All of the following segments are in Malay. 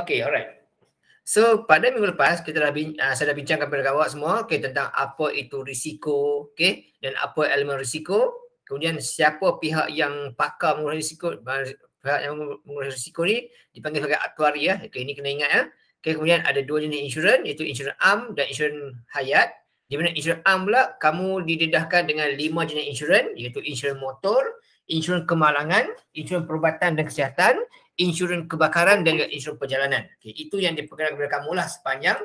Okay, alright. So pada minggu lepas kita dah bin, uh, saya dah bincangkan kepada awak semua okay, tentang apa itu risiko okay, dan apa elemen risiko. Kemudian siapa pihak yang pakar mengurus risiko ah, pihak yang mengurus risiko ni dipanggil sebagai aktuari ya. Okay, ini kena ingat ya. Okay, kemudian ada dua jenis insurans iaitu insurans am dan insurans hayat. Di mana insurans am pula kamu didedahkan dengan lima jenis insurans iaitu insurans motor, insurans kemalangan, insurans perubatan dan kesihatan, insurans kebakaran dan juga insurans perjalanan. Okay, itu yang diperkenalkan kepada kamu lah sepanjang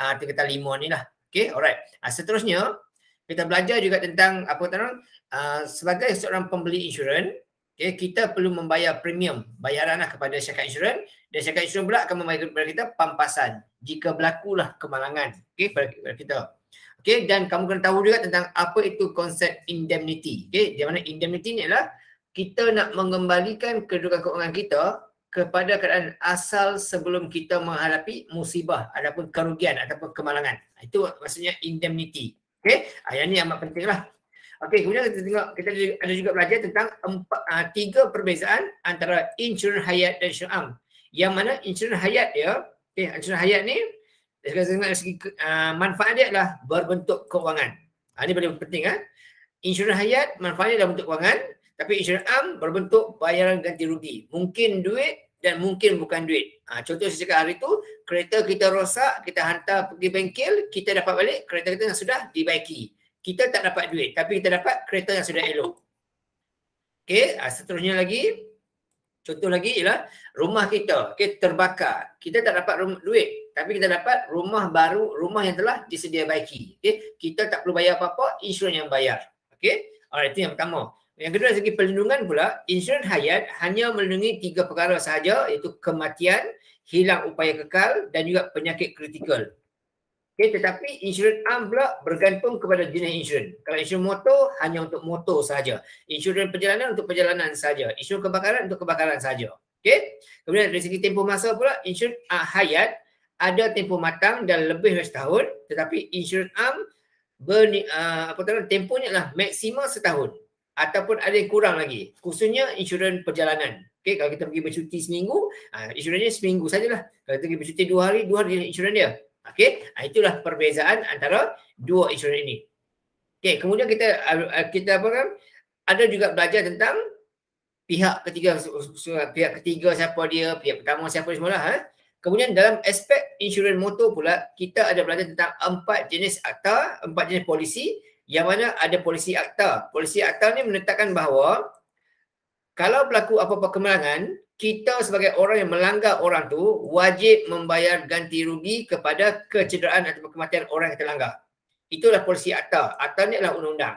uh, ah, kita lima ni lah. Okay, alright. Uh, seterusnya, kita belajar juga tentang apa tahu, uh, sebagai seorang pembeli insurans, okay, kita perlu membayar premium, bayaran lah kepada syarikat insurans dan syarikat insurans pula akan membayar kepada kita pampasan jika berlakulah kemalangan okay, kepada pada kita. Okay, dan kamu kena tahu juga tentang apa itu konsep indemnity. Okay, di mana indemnity ni adalah kita nak mengembalikan kedudukan keuangan kita kepada keadaan asal sebelum kita menghadapi musibah ataupun kerugian ataupun kemalangan. Itu maksudnya indemnity. Okey, ha, yang ini amat pentinglah. Okey, kemudian kita tengok kita ada juga belajar tentang empat, ha, tiga perbezaan antara insurans hayat dan am. Yang mana insurans hayat ya, okey, insurans hayat ni sekarang dari segi uh, manfaat dia adalah berbentuk kewangan. Ha, ini paling penting kan. Ha? Insurans hayat manfaatnya dalam bentuk kewangan. Tapi insurans am berbentuk bayaran ganti rugi. Mungkin duit dan mungkin bukan duit. Ha, contoh saya cakap hari tu, kereta kita rosak, kita hantar pergi bengkel, kita dapat balik kereta kita yang sudah dibaiki. Kita tak dapat duit tapi kita dapat kereta yang sudah elok. Okey, ha, seterusnya lagi, contoh lagi ialah rumah kita okay, terbakar. Kita tak dapat rum- duit tapi kita dapat rumah baru, rumah yang telah disedia baiki. Okay, kita tak perlu bayar apa-apa, insurans yang bayar. Okey, right, ha, itu yang pertama. Yang kedua dari segi perlindungan pula, insurans hayat hanya melindungi tiga perkara sahaja iaitu kematian, hilang upaya kekal dan juga penyakit kritikal. Okay, tetapi insurans am pula bergantung kepada jenis insurans. Kalau insurans motor, hanya untuk motor sahaja. Insurans perjalanan untuk perjalanan sahaja. Insurans kebakaran untuk kebakaran sahaja. Okay? Kemudian dari segi tempoh masa pula, insurans hayat ada tempoh matang dan lebih dari setahun. Tetapi insurans am ber, uh, apa tempohnya lah maksimal setahun ataupun ada yang kurang lagi. Khususnya insurans perjalanan. Okay, kalau kita pergi bercuti seminggu, ha, insurannya seminggu sajalah. Kalau kita pergi bercuti dua hari, dua hari insurans dia. Okay, ha, itulah perbezaan antara dua insurans ini. Okay, kemudian kita eh, kita apa kan? Ada juga belajar tentang pihak ketiga, pihak ketiga siapa dia, pihak pertama siapa dia semualah. Ha? Kemudian dalam aspek insurans motor pula, kita ada belajar tentang empat jenis akta, empat jenis polisi yang mana ada polisi akta. Polisi akta ni menetapkan bahawa kalau berlaku apa-apa kemalangan, kita sebagai orang yang melanggar orang tu wajib membayar ganti rugi kepada kecederaan atau kematian orang yang terlanggar. Itulah polisi akta. Akta ni adalah undang-undang.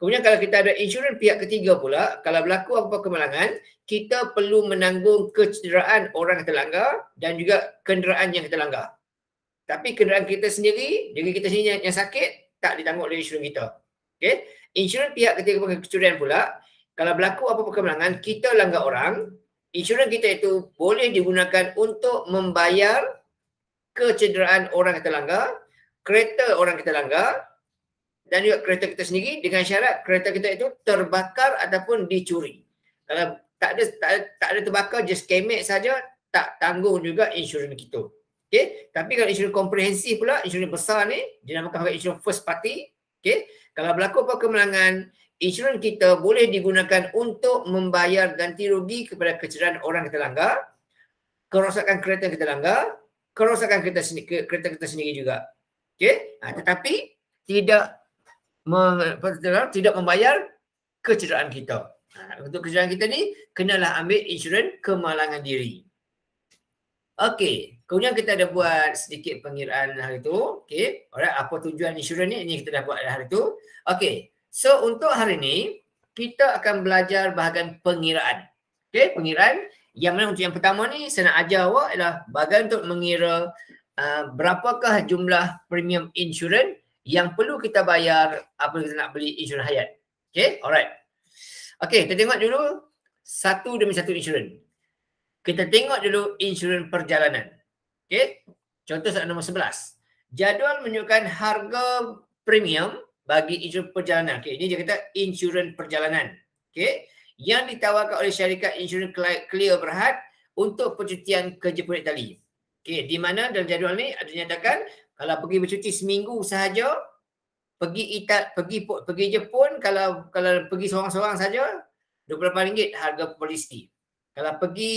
Kemudian kalau kita ada insurans pihak ketiga pula, kalau berlaku apa-apa kemalangan, kita perlu menanggung kecederaan orang yang terlanggar dan juga kenderaan yang terlanggar. Tapi kenderaan kita sendiri, diri kita sendiri yang, sakit, tak ditanggung oleh insurans kita. Okay, Insurans pihak ketika pakai kecurian pula, kalau berlaku apa-apa kemalangan, kita langgar orang, insurans kita itu boleh digunakan untuk membayar kecederaan orang kita langgar, kereta orang kita langgar dan juga kereta kita sendiri dengan syarat kereta kita itu terbakar ataupun dicuri. Kalau tak ada tak ada, tak ada terbakar just kemek saja tak tanggung juga insurans kita. Okay. Tapi kalau insurans komprehensif pula, insurans besar ni, dia namakan insurans first party. Okay. Kalau berlaku apa kemalangan, insurans kita boleh digunakan untuk membayar ganti rugi kepada kecederaan orang kita langgar, kerosakan kereta kita langgar, kerosakan kereta, sendiri, kereta kita sendiri juga. Okay. Ha, tetapi tidak tidak membayar kecederaan kita. Ha, untuk kecederaan kita ni, kenalah ambil insurans kemalangan diri. Okey, kemudian kita ada buat sedikit pengiraan hari tu. Okey, alright, apa tujuan insurans ni? Ini kita dah buat hari tu. Okey, so untuk hari ni, kita akan belajar bahagian pengiraan. Okey, pengiraan. Yang mana untuk yang pertama ni, saya nak ajar awak ialah bahagian untuk mengira uh, berapakah jumlah premium insurans yang perlu kita bayar apabila kita nak beli insurans hayat. Okey, alright. Okey, kita tengok dulu satu demi satu insurans kita tengok dulu insurans perjalanan. okay. Contoh soalan nombor 11. Jadual menunjukkan harga premium bagi insurans perjalanan. Okey, ini dia kata insurans perjalanan. okay. Yang ditawarkan oleh syarikat insurans Clear Berhad untuk percutian ke Jepun Itali. Okay, di mana dalam jadual ni ada nyatakan kalau pergi bercuti seminggu sahaja pergi Itali, pergi pergi Jepun kalau kalau pergi seorang-seorang saja rm ringgit harga polisi. Kalau pergi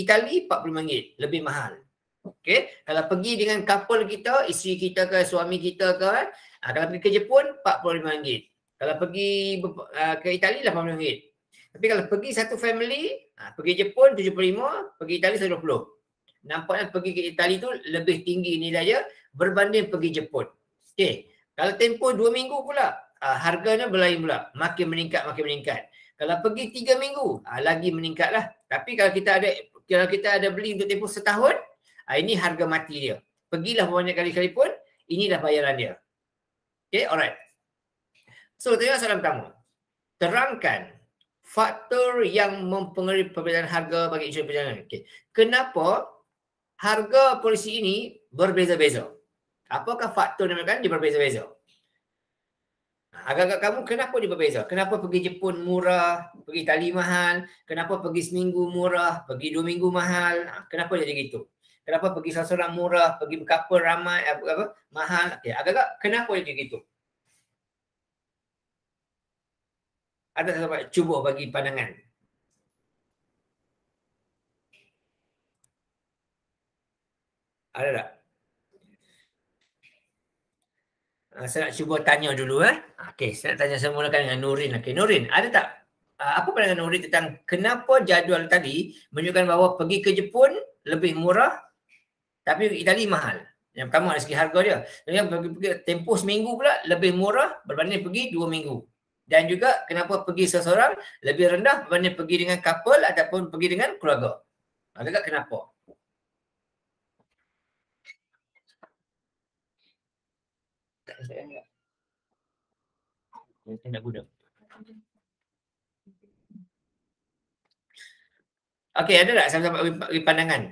Itali, 40 ringgit. Lebih mahal. Okay. Kalau pergi dengan couple kita, isteri kita ke, suami kita ke, ha, eh, ah, kalau pergi ke Jepun, 45 ringgit. Kalau pergi uh, ke Itali, 80 ringgit. Tapi kalau pergi satu family, ha, pergi Jepun, 75, pergi Itali, 120. Nampaknya pergi ke Itali tu lebih tinggi nilainya berbanding pergi Jepun. Okay. Kalau tempoh dua minggu pula, Uh, harganya berlain pula. Makin meningkat, makin meningkat. Kalau pergi tiga minggu, uh, lagi meningkatlah. Tapi kalau kita ada kalau kita ada beli untuk tempoh setahun, ah, ini harga mati dia. Pergilah banyak kali-kali pun, inilah bayaran dia. Okay, alright. So, tengok salam pertama. Terangkan faktor yang mempengaruhi perbezaan harga bagi insurans perjalanan. Okay. Kenapa harga polisi ini berbeza-beza? Apakah faktor yang menyebabkan dia berbeza-beza? agak-agak kamu kenapa dia berbeza? Kenapa pergi Jepun murah, pergi Itali mahal, kenapa pergi seminggu murah, pergi dua minggu mahal, ha, kenapa jadi gitu? Kenapa pergi seorang murah, pergi berkapa ramai, apa, apa mahal, okay. Ya, agak-agak kenapa jadi gitu? Ada siapa cuba bagi pandangan? Ada tak? Ah, saya nak cuba tanya dulu eh. Ah, okey, saya nak tanya saya mulakan dengan Nurin. Okey, Nurin, ada tak ah, apa pandangan Nurin tentang kenapa jadual tadi menunjukkan bahawa pergi ke Jepun lebih murah tapi Itali mahal? Yang pertama dari segi harga dia. Yang pergi, pergi tempoh seminggu pula lebih murah berbanding pergi dua minggu. Dan juga kenapa pergi seseorang lebih rendah berbanding pergi dengan couple ataupun pergi dengan keluarga. Adakah kenapa? Saya Saya nak guna. Okey, ada tak sama-sama pandangan?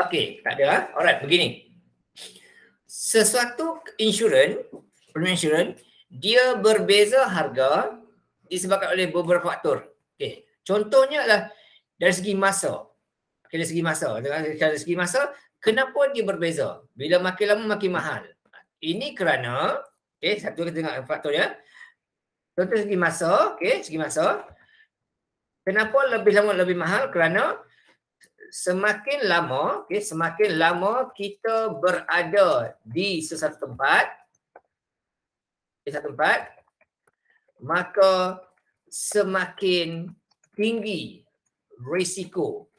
Okey, tak ada. Ha? Alright, begini. Sesuatu insurans, premium insurans, dia berbeza harga disebabkan oleh beberapa faktor. Okey, contohnya adalah dari segi masa dari segi masa. Dari segi masa, kenapa dia berbeza? Bila makin lama makin mahal. Ini kerana, okay satu kita tengok faktor dia. Contoh segi masa, okay segi masa. Kenapa lebih lama lebih mahal? Kerana semakin lama, okay semakin lama kita berada di sesuatu tempat, di sesuatu tempat, maka semakin tinggi risiko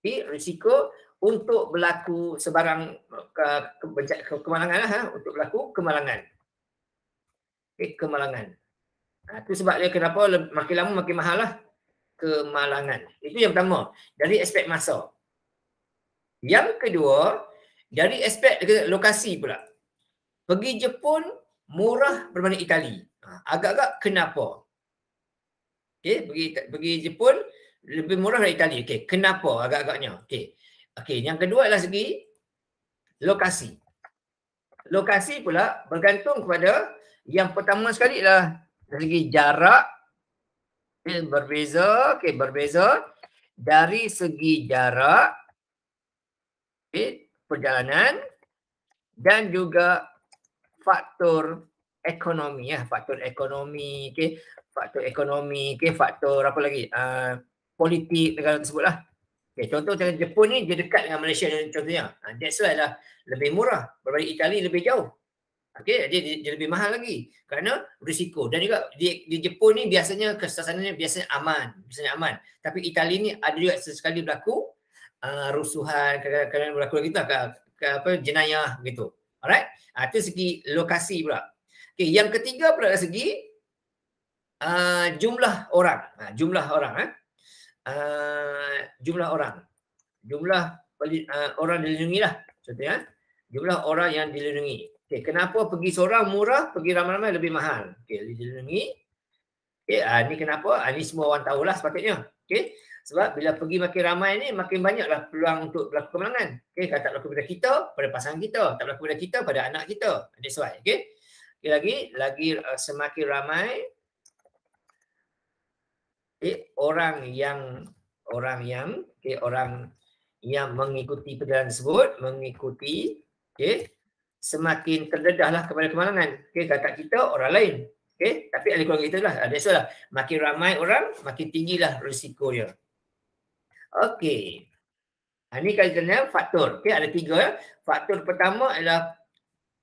tapi risiko untuk berlaku sebarang kemalangan lah, ha, untuk berlaku kemalangan. Okay, eh, kemalangan. itu ha, sebab dia kenapa makin lama makin mahal lah kemalangan. Itu yang pertama dari aspek masa. Yang kedua dari aspek lokasi pula. Pergi Jepun murah berbanding Itali. Ha, agak-agak kenapa? Okey, pergi pergi Jepun lebih murah dari Itali. Okey, kenapa agak-agaknya? Okey. Okey, yang kedua adalah segi lokasi. Lokasi pula bergantung kepada yang pertama sekali adalah dari segi jarak berbeza, okey berbeza dari segi jarak okay, perjalanan dan juga faktor ekonomi ya faktor ekonomi okey faktor ekonomi okey faktor apa lagi uh, politik negara tersebut lah. Okay, contoh macam Jepun ni dia dekat dengan Malaysia dan contohnya. Ha, that's why lah lebih murah. Berbalik Itali lebih jauh. Okay, dia, dia, dia lebih mahal lagi. Kerana risiko. Dan juga di, di Jepun ni biasanya kesasanannya biasanya aman. Biasanya aman. Tapi Itali ni ada juga sesekali berlaku uh, rusuhan, kadang-kadang berlaku lagi tu apa jenayah gitu. Alright? Uh, ha, itu segi lokasi pula. Okay, yang ketiga pula dari segi uh, jumlah orang. Uh, jumlah orang. Eh? Ah, jumlah orang. Jumlah uh, orang dilindungi lah. Contohnya, eh. jumlah orang yang dilindungi. Okay, kenapa pergi seorang murah, pergi ramai-ramai lebih mahal. Okay, dilindungi. Okay, uh, ah, ni kenapa? Uh, ni semua orang tahulah sepatutnya. Okay. Sebab bila pergi makin ramai ni, makin banyaklah peluang untuk berlaku kemenangan. Okay, kalau tak berlaku pada kita, pada pasangan kita. Tak berlaku pada kita, pada anak kita. That's why. Okay. Okay, lagi, lagi uh, semakin ramai, okay, eh, orang yang orang yang okay, orang yang mengikuti perjalanan tersebut mengikuti okay, semakin terdedahlah kepada kemalangan okay, kakak kita orang lain okay, tapi ahli keluarga kita lah ah, biasalah makin ramai orang makin tinggilah risiko dia okey ini ah, kaitannya faktor. Okay, ada tiga. Ya. Faktor pertama adalah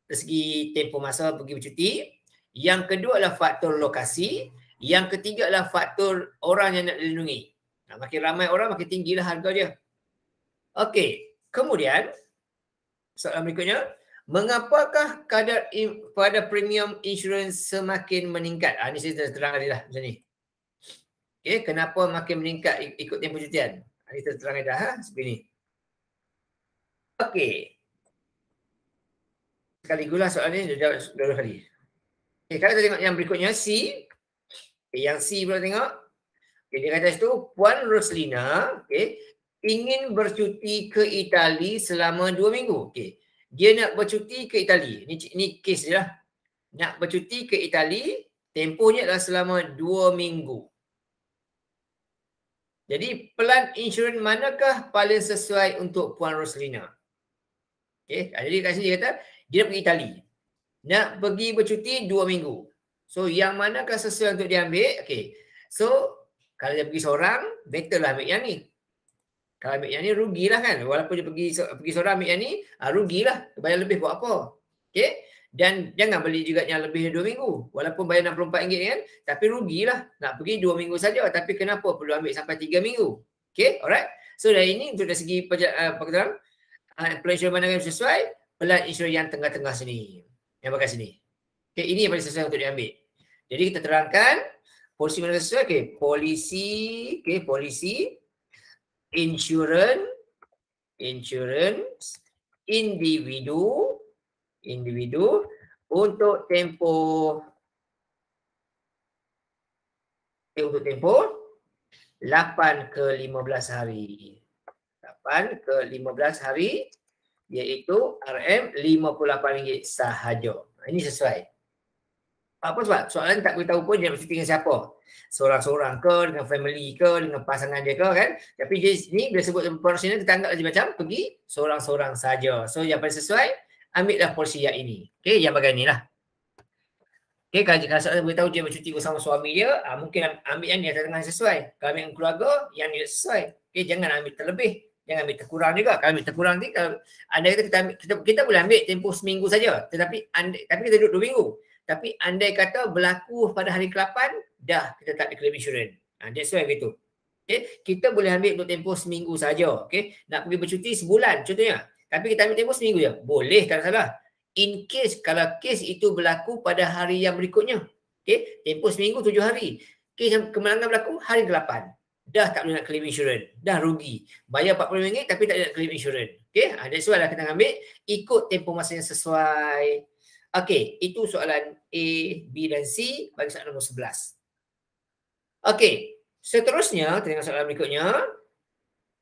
dari segi tempoh masa pergi bercuti. Yang kedua adalah faktor lokasi. Yang ketiga adalah faktor orang yang nak dilindungi. Makin ramai orang, makin tinggilah harga dia. Okey, kemudian soalan berikutnya. Mengapakah kadar pada premium insurans semakin meningkat? Ha, ah, ini saya terang tadi lah macam ni. Okay, kenapa makin meningkat ikut tempoh cutian? Ah, lah, ha, ini saya terang tadi lah seperti ini. Okey. Sekali gula soalan ni dah jawab dua kali. Okay, kalau kita tengok yang berikutnya, C. Okay, yang C pula tengok. Okay, dia kata situ, Puan Roslina okay, ingin bercuti ke Itali selama dua minggu. Okay. Dia nak bercuti ke Itali. Ni, ni kes dia lah. Nak bercuti ke Itali, tempohnya adalah selama dua minggu. Jadi pelan insurans manakah paling sesuai untuk Puan Roslina? Okay. Jadi kat sini dia kata, dia nak pergi Itali. Nak pergi bercuti dua minggu. So yang manakah sesuai untuk diambil? Okey. So kalau dia pergi seorang, betullah ambil yang ni. Kalau ambil yang ni rugilah kan. Walaupun dia pergi pergi seorang ambil yang ni, ah rugilah. Bayar lebih buat apa? Okey. Dan jangan beli juga yang lebih dari 2 minggu. Walaupun bayar RM64 kan, tapi rugilah. Nak pergi 2 minggu saja tapi kenapa perlu ambil sampai 3 minggu? Okey, alright. So dari ini untuk dari segi pekerjaan, ah, uh, ah, pelan insurans mana yang sesuai, pelan insurans yang tengah-tengah sini. Yang bakal sini. Okay, ini yang paling sesuai untuk diambil. Jadi kita terangkan polisi mana sesuai? Okay, polisi, okay, polisi, insurance, insurance, individu, individu untuk tempo, okay, untuk tempo, 8 ke 15 hari. 8 ke 15 hari iaitu RM58 sahaja. Ini sesuai apa sebab soalan tak beritahu pun dia mesti dengan siapa seorang-seorang ke dengan family ke dengan pasangan dia ke kan tapi dia ni bila sebut porsi ni kita anggap lagi macam pergi seorang-seorang saja so yang paling sesuai ambil lah porsi yang ini Okay, yang bagian ni lah Okay kalau kalau kasut beritahu dia bercuti bersama suami dia ha, mungkin ambil yang dia tengah sesuai kalau ambil dengan keluarga yang dia sesuai Okay jangan ambil terlebih Jangan ambil terkurang juga. Kalau ambil terkurang ni, kalau anda kata kita, ambil, kita, kita boleh ambil tempoh seminggu saja. Tetapi anda, tapi kita duduk dua minggu. Tapi andai kata berlaku pada hari ke-8, dah kita tak ada claim insurance. Ha, that's why begitu. Okay. Kita boleh ambil untuk tempoh seminggu saja. Okay. Nak pergi bercuti sebulan contohnya. Tapi kita ambil tempoh seminggu je. Boleh tak salah. In case, kalau case itu berlaku pada hari yang berikutnya. Okay. Tempoh seminggu tujuh hari. Case yang kemalangan berlaku hari ke-8. Dah tak boleh nak claim insurance. Dah rugi. Bayar RM40 tapi tak boleh nak claim insurance. Okay. Ha, that's why lah kita ambil. Ikut tempoh masa yang sesuai. Okey, itu soalan A, B dan C bagi soalan nombor 11. Okey, seterusnya kita tengok soalan berikutnya.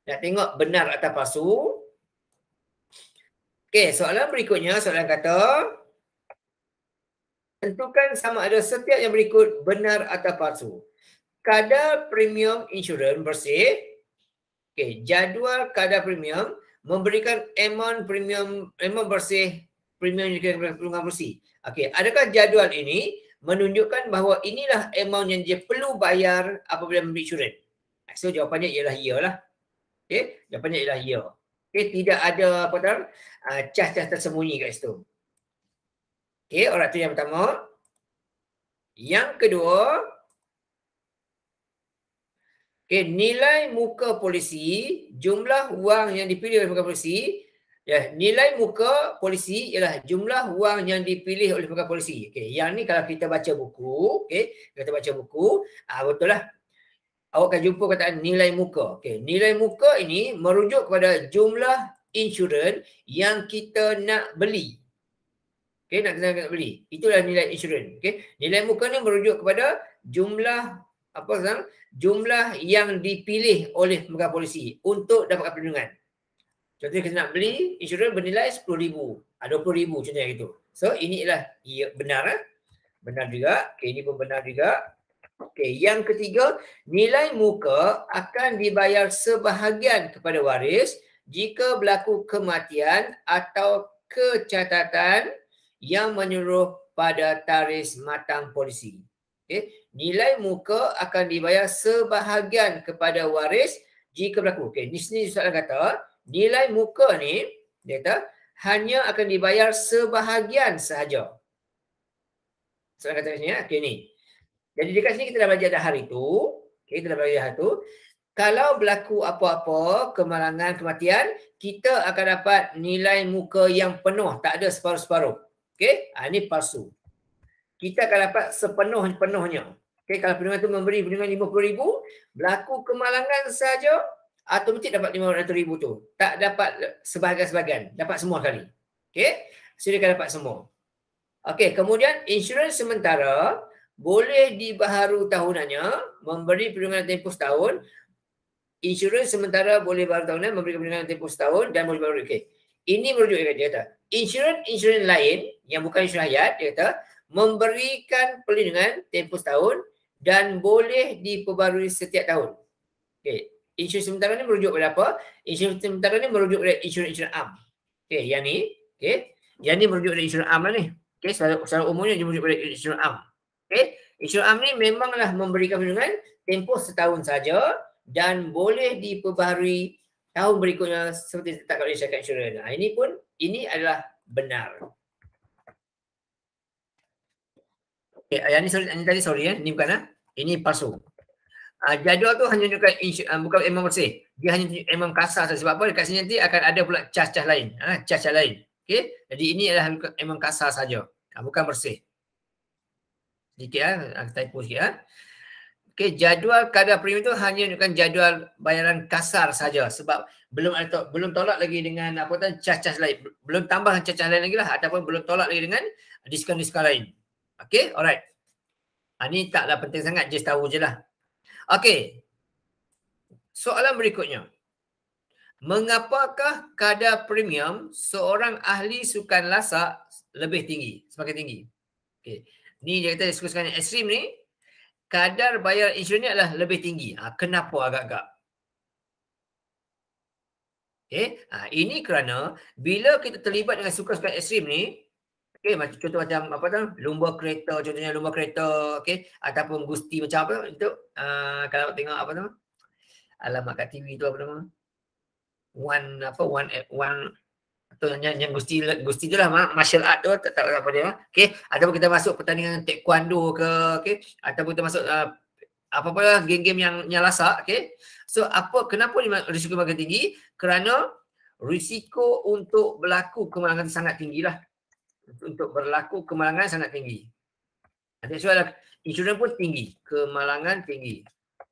Nak tengok benar atau palsu. Okey, soalan berikutnya soalan kata tentukan sama ada setiap yang berikut benar atau palsu. Kadar premium insurans bersih. Okey, jadual kadar premium memberikan amount premium amount bersih premium yang dikeluarkan oleh Okey, adakah jadual ini menunjukkan bahawa inilah amount yang dia perlu bayar apabila membeli insurans? So jawapannya ialah ya lah. Okey, jawapannya ialah ya. Okey, tidak ada apa tu? Ah, cas-cas tersembunyi kat situ. Okey, orang tu yang pertama. Yang kedua, Okay, nilai muka polisi, jumlah wang yang dipilih oleh muka polisi Ya, nilai muka polisi ialah jumlah wang yang dipilih oleh pegawai polisi. Okey, yang ni kalau kita baca buku, okey, kita baca buku, ah betul lah. Awak akan jumpa kata nilai muka. Okey, nilai muka ini merujuk kepada jumlah insurans yang kita nak beli. Okey, nak kena nak beli. Itulah nilai insurans. Okey, nilai muka ni merujuk kepada jumlah apa sekarang? Jumlah yang dipilih oleh pegawai polisi untuk dapatkan perlindungan. Contohnya kita nak beli insurans bernilai RM10,000. RM20,000 ah, contohnya gitu. So inilah ia benar. Eh? Benar juga. Okay, ini pun benar juga. Okay, yang ketiga, nilai muka akan dibayar sebahagian kepada waris jika berlaku kematian atau kecatatan yang menyuruh pada taris matang polisi. Okay. Nilai muka akan dibayar sebahagian kepada waris jika berlaku. Okay. Di sini Ustaz kata, nilai muka ni dia kata hanya akan dibayar sebahagian sahaja. So, kata sini, ha? okay, ni. Jadi dekat sini kita dah belajar dah hari tu. Okay, kita dah belajar hari tu. Kalau berlaku apa-apa, kemalangan, kematian, kita akan dapat nilai muka yang penuh. Tak ada separuh-separuh. Okay, ha, ini palsu. Kita akan dapat sepenuh-penuhnya. Okay, kalau penuh itu memberi penuh RM50,000, berlaku kemalangan sahaja, automatik dapat 500 ribu tu. Tak dapat sebahagian-sebahagian. Dapat semua kali. Okay. So, dia akan dapat semua. Okay. Kemudian, insurans sementara boleh dibaharu tahunannya memberi perlindungan tempoh setahun. Insurans sementara boleh baru tahunan memberi perlindungan tempoh setahun dan boleh baru. Okay. Ini merujuk dia kata. Insurans-insurans lain yang bukan insurans hayat, dia kata, memberikan perlindungan tempoh setahun dan boleh diperbarui setiap tahun. Okay. Isu sementara ni merujuk pada apa? Insurans sementara ni merujuk pada isu insurans am. Okey, yang ni, okey. Yang ni merujuk pada insurans am lah ni. Okey, secara, secara umumnya dia merujuk pada isu am. Okey, isu am ni memanglah memberikan perlindungan tempoh setahun saja dan boleh diperbaharui tahun berikutnya seperti ditetapkan oleh syarikat insurans. Nah, ha, ini pun ini adalah benar. Okey, yang ni sorry, yang ni tadi sorry ya. Eh. Ini bukan ah. Ini palsu uh, jadual tu hanya tunjukkan insu, uh, ah, bukan imam bersih. Dia hanya tunjuk imam kasar sebab apa dekat sini nanti akan ada pula cas-cas lain. Uh, cas-cas lain. Okey. Jadi ini adalah imam kasar saja. Uh, bukan bersih. Sedikit ah, uh, typo sikit ah. Uh. Okey, jadual kadar premium tu hanya menunjukkan jadual bayaran kasar saja sebab belum ada to- belum tolak lagi dengan apa tu cas-cas lain. Belum tambah cas-cas lain lagi lah ataupun belum tolak lagi dengan diskon-diskon lain. Okey, alright. ini taklah penting sangat, just tahu je lah. Okey. Soalan berikutnya. Mengapakah kadar premium seorang ahli sukan lasak lebih tinggi? Semakin tinggi. Okey. Ni dia kata sukan-sukan yang ekstrim ni. Kadar bayar insurans ni adalah lebih tinggi. Ha, kenapa agak-agak? Okay. Ha, ini kerana bila kita terlibat dengan sukan-sukan ekstrim ni, Okay, macam contoh macam apa tu? Lumba kereta, contohnya lumba kereta, okey, ataupun gusti macam apa itu? Uh, kalau tengok apa tu? Alamak kat TV tu apa nama? One apa? One one atau yang, yang gusti gusti tu lah martial art tu tak tahu apa dia. Okey, ataupun kita masuk pertandingan taekwondo ke, okey, ataupun kita masuk uh, ah, apa-apa lah game-game yang nyalasak, okey. So apa kenapa ni risiko makin tinggi? Kerana risiko untuk berlaku kemalangan sangat tinggilah untuk berlaku kemalangan sangat tinggi. Ada why insurans pun tinggi. Kemalangan tinggi.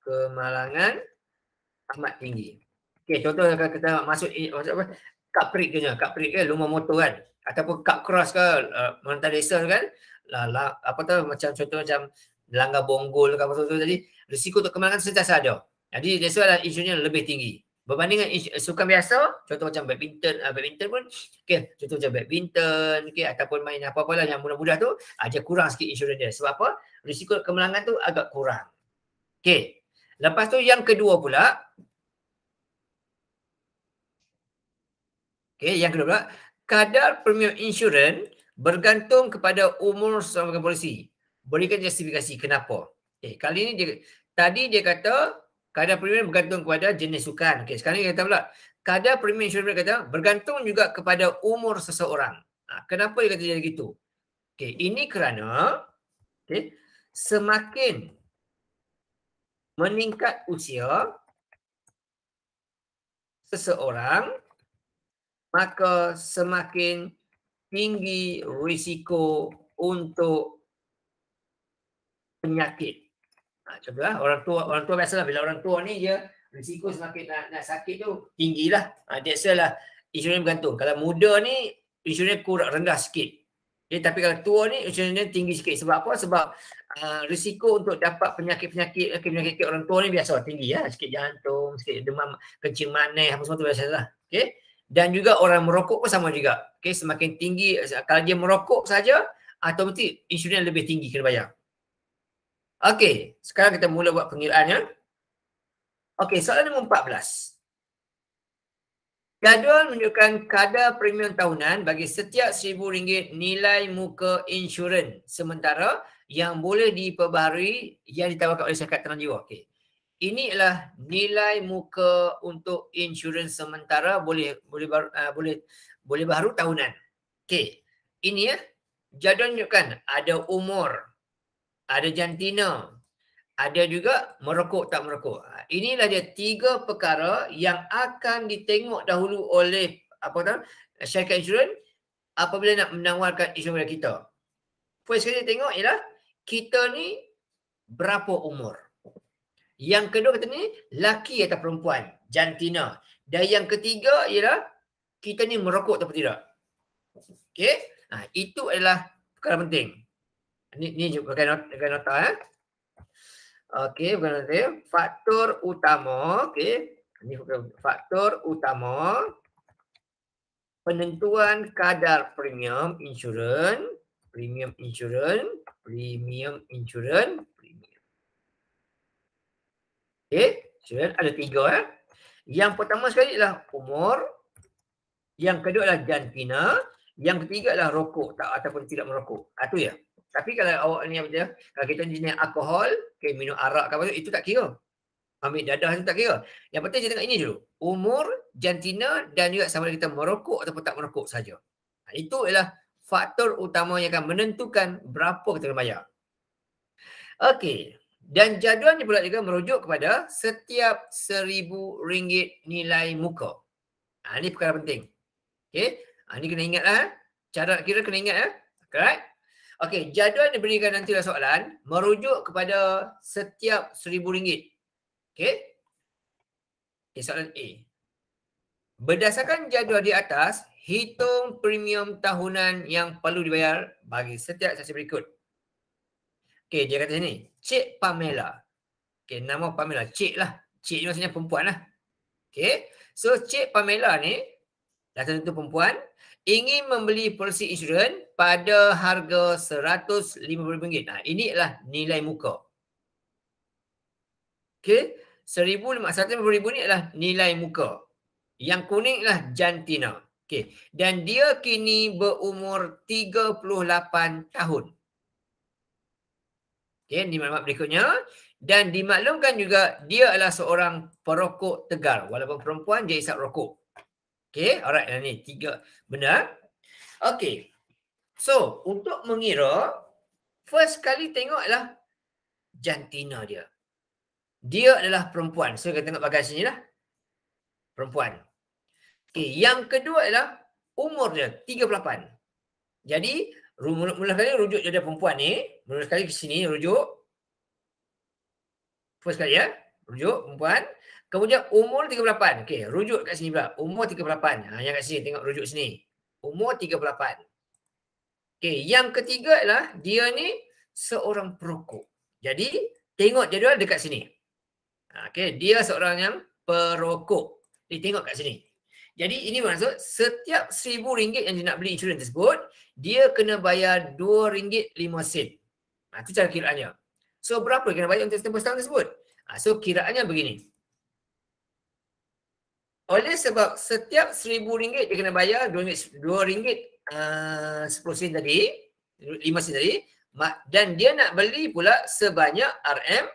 Kemalangan amat tinggi. Okay, contoh kalau kita masuk, masuk apa? Cup prick tu je. Cup prick kan, rumah motor kan. Ataupun cup cross ke, uh, eh, menentang kan. Lah, lah, apa tu, macam contoh macam langgar bonggol ke apa tu tadi. Risiko untuk kemalangan sentiasa ada. Jadi, that's why lah insurans lebih tinggi. Berbanding dengan sukan biasa, contoh macam badminton, uh, badminton pun, okay, contoh macam badminton, okay, ataupun main apa-apa lah yang mudah-mudah tu, aja ah, uh, kurang sikit insurans dia. Sebab apa? Risiko kemalangan tu agak kurang. Okay. Lepas tu yang kedua pula, okay, yang kedua pula, kadar premium insurans bergantung kepada umur seorang polisi. Berikan justifikasi kenapa. Okay, kali ni dia, tadi dia kata, kadar premium bergantung kepada jenis sukan. Okey, sekarang ni kata pula, kadar premium insurans dia kata bergantung juga kepada umur seseorang. Ha, kenapa dia kata jadi gitu? Okey, ini kerana okey, semakin meningkat usia seseorang maka semakin tinggi risiko untuk penyakit Ha, contohlah orang tua orang tua biasalah bila orang tua ni dia risiko semakin nak, nak sakit tu tinggilah. Ha, dia lah insurans bergantung. Kalau muda ni insurans kurang rendah sikit. Okay, eh, tapi kalau tua ni insurans dia tinggi sikit. Sebab apa? Sebab uh, risiko untuk dapat penyakit-penyakit okay, eh, penyakit orang tua ni biasa tinggi ya. Sikit jantung, sikit demam, kencing manis apa semua tu biasalah. Okey. Dan juga orang merokok pun sama juga. Okey, semakin tinggi kalau dia merokok saja automatik insurans lebih tinggi kena bayar. Okey, sekarang kita mula buat pengiraan ya. Okey, soalan nombor 14. Jadual menunjukkan kadar premium tahunan bagi setiap rm ringgit nilai muka insurans sementara yang boleh diperbaharui yang ditawarkan oleh syarikat tenang jiwa. Okey. Ini ialah nilai muka untuk insurans sementara boleh boleh baru, uh, ah, boleh boleh baharu tahunan. Okey. Ini ya. Jadual menunjukkan ada umur ada jantina, ada juga merokok tak merokok. Ah, inilah dia tiga perkara yang akan ditengok dahulu oleh apa tu syarikat insurans apabila nak menawarkan insurans kepada kita. First kali tengok ialah kita ni berapa umur. Yang kedua kata ni laki atau perempuan, jantina. Dan yang ketiga ialah kita ni merokok atau tidak. Okey? Ha, itu adalah perkara penting. Ini, ini juga bukan not, bukan nota eh. Okey, bukan nota. Faktor utama, okey. Ini bukan faktor utama penentuan kadar premium insurans, premium insurans, premium insurans, premium. Okey, sebenarnya so, ada tiga eh. Yang pertama sekali ialah umur. Yang kedua adalah jantina. Yang ketiga adalah rokok tak ataupun tidak merokok. Itu ah, ya. Tapi kalau awak ni apa dia, kalau kita jenis alkohol, okay, minum arak ke apa tu, itu tak kira. Ambil dadah tu tak kira. Yang penting kita tengok ini dulu. Umur, jantina dan juga sama ada kita merokok ataupun tak merokok saja. Ha, itu ialah faktor utama yang akan menentukan berapa kita kena bayar. Okey. Dan jadual ni pula juga merujuk kepada setiap seribu ringgit nilai muka. Ha, ini perkara penting. Okay, Ha, ini kena ingat lah. Eh. Cara kira kena ingat lah. Eh. Okay. Okey, jadual yang diberikan nanti dalam soalan merujuk kepada setiap seribu ringgit. Okey. Okey, soalan A. Berdasarkan jadual di atas, hitung premium tahunan yang perlu dibayar bagi setiap sesi berikut. Okey, dia kata sini. Cik Pamela. Okey, nama Pamela. Cik lah. Cik ni maksudnya perempuan lah. Okey. So, Cik Pamela ni, dah tentu perempuan, ingin membeli polisi insurans pada harga RM150. Nah, ini adalah nilai muka. Okey, RM1,500 ini adalah nilai muka. Yang kuning adalah jantina. Okey, dan dia kini berumur 38 tahun. Okey, ini maklumat berikutnya. Dan dimaklumkan juga dia adalah seorang perokok tegar. Walaupun perempuan, dia isap rokok. Okay, alright. Ini tiga benda. Okay. So, untuk mengira, first kali tengoklah jantina dia. Dia adalah perempuan. So, kita tengok bagai sini lah. Perempuan. Okay, yang kedua adalah umur dia, 38. Jadi, mula-mula kali rujuk dia perempuan ni. Mula-mula sekali ke sini rujuk. First kali ya, rujuk perempuan. Kemudian umur 38. Okey, rujuk kat sini pula. Umur 38. Ha, yang kat sini tengok rujuk sini. Umur 38. Okey, yang ketiga adalah dia ni seorang perokok. Jadi, tengok jadual dekat sini. Ha, Okey, dia seorang yang perokok. Jadi, tengok kat sini. Jadi ini maksud setiap RM1,000 yang dia nak beli insurans tersebut, dia kena bayar RM2.05. Ha, itu cara kiraannya. So berapa kena bayar untuk tempoh setahun tersebut? Ha, so kiraannya begini. Oleh sebab setiap seribu ringgit dia kena bayar dua ringgit, dua uh, sepuluh sen tadi, lima sen tadi, dan dia nak beli pula sebanyak RM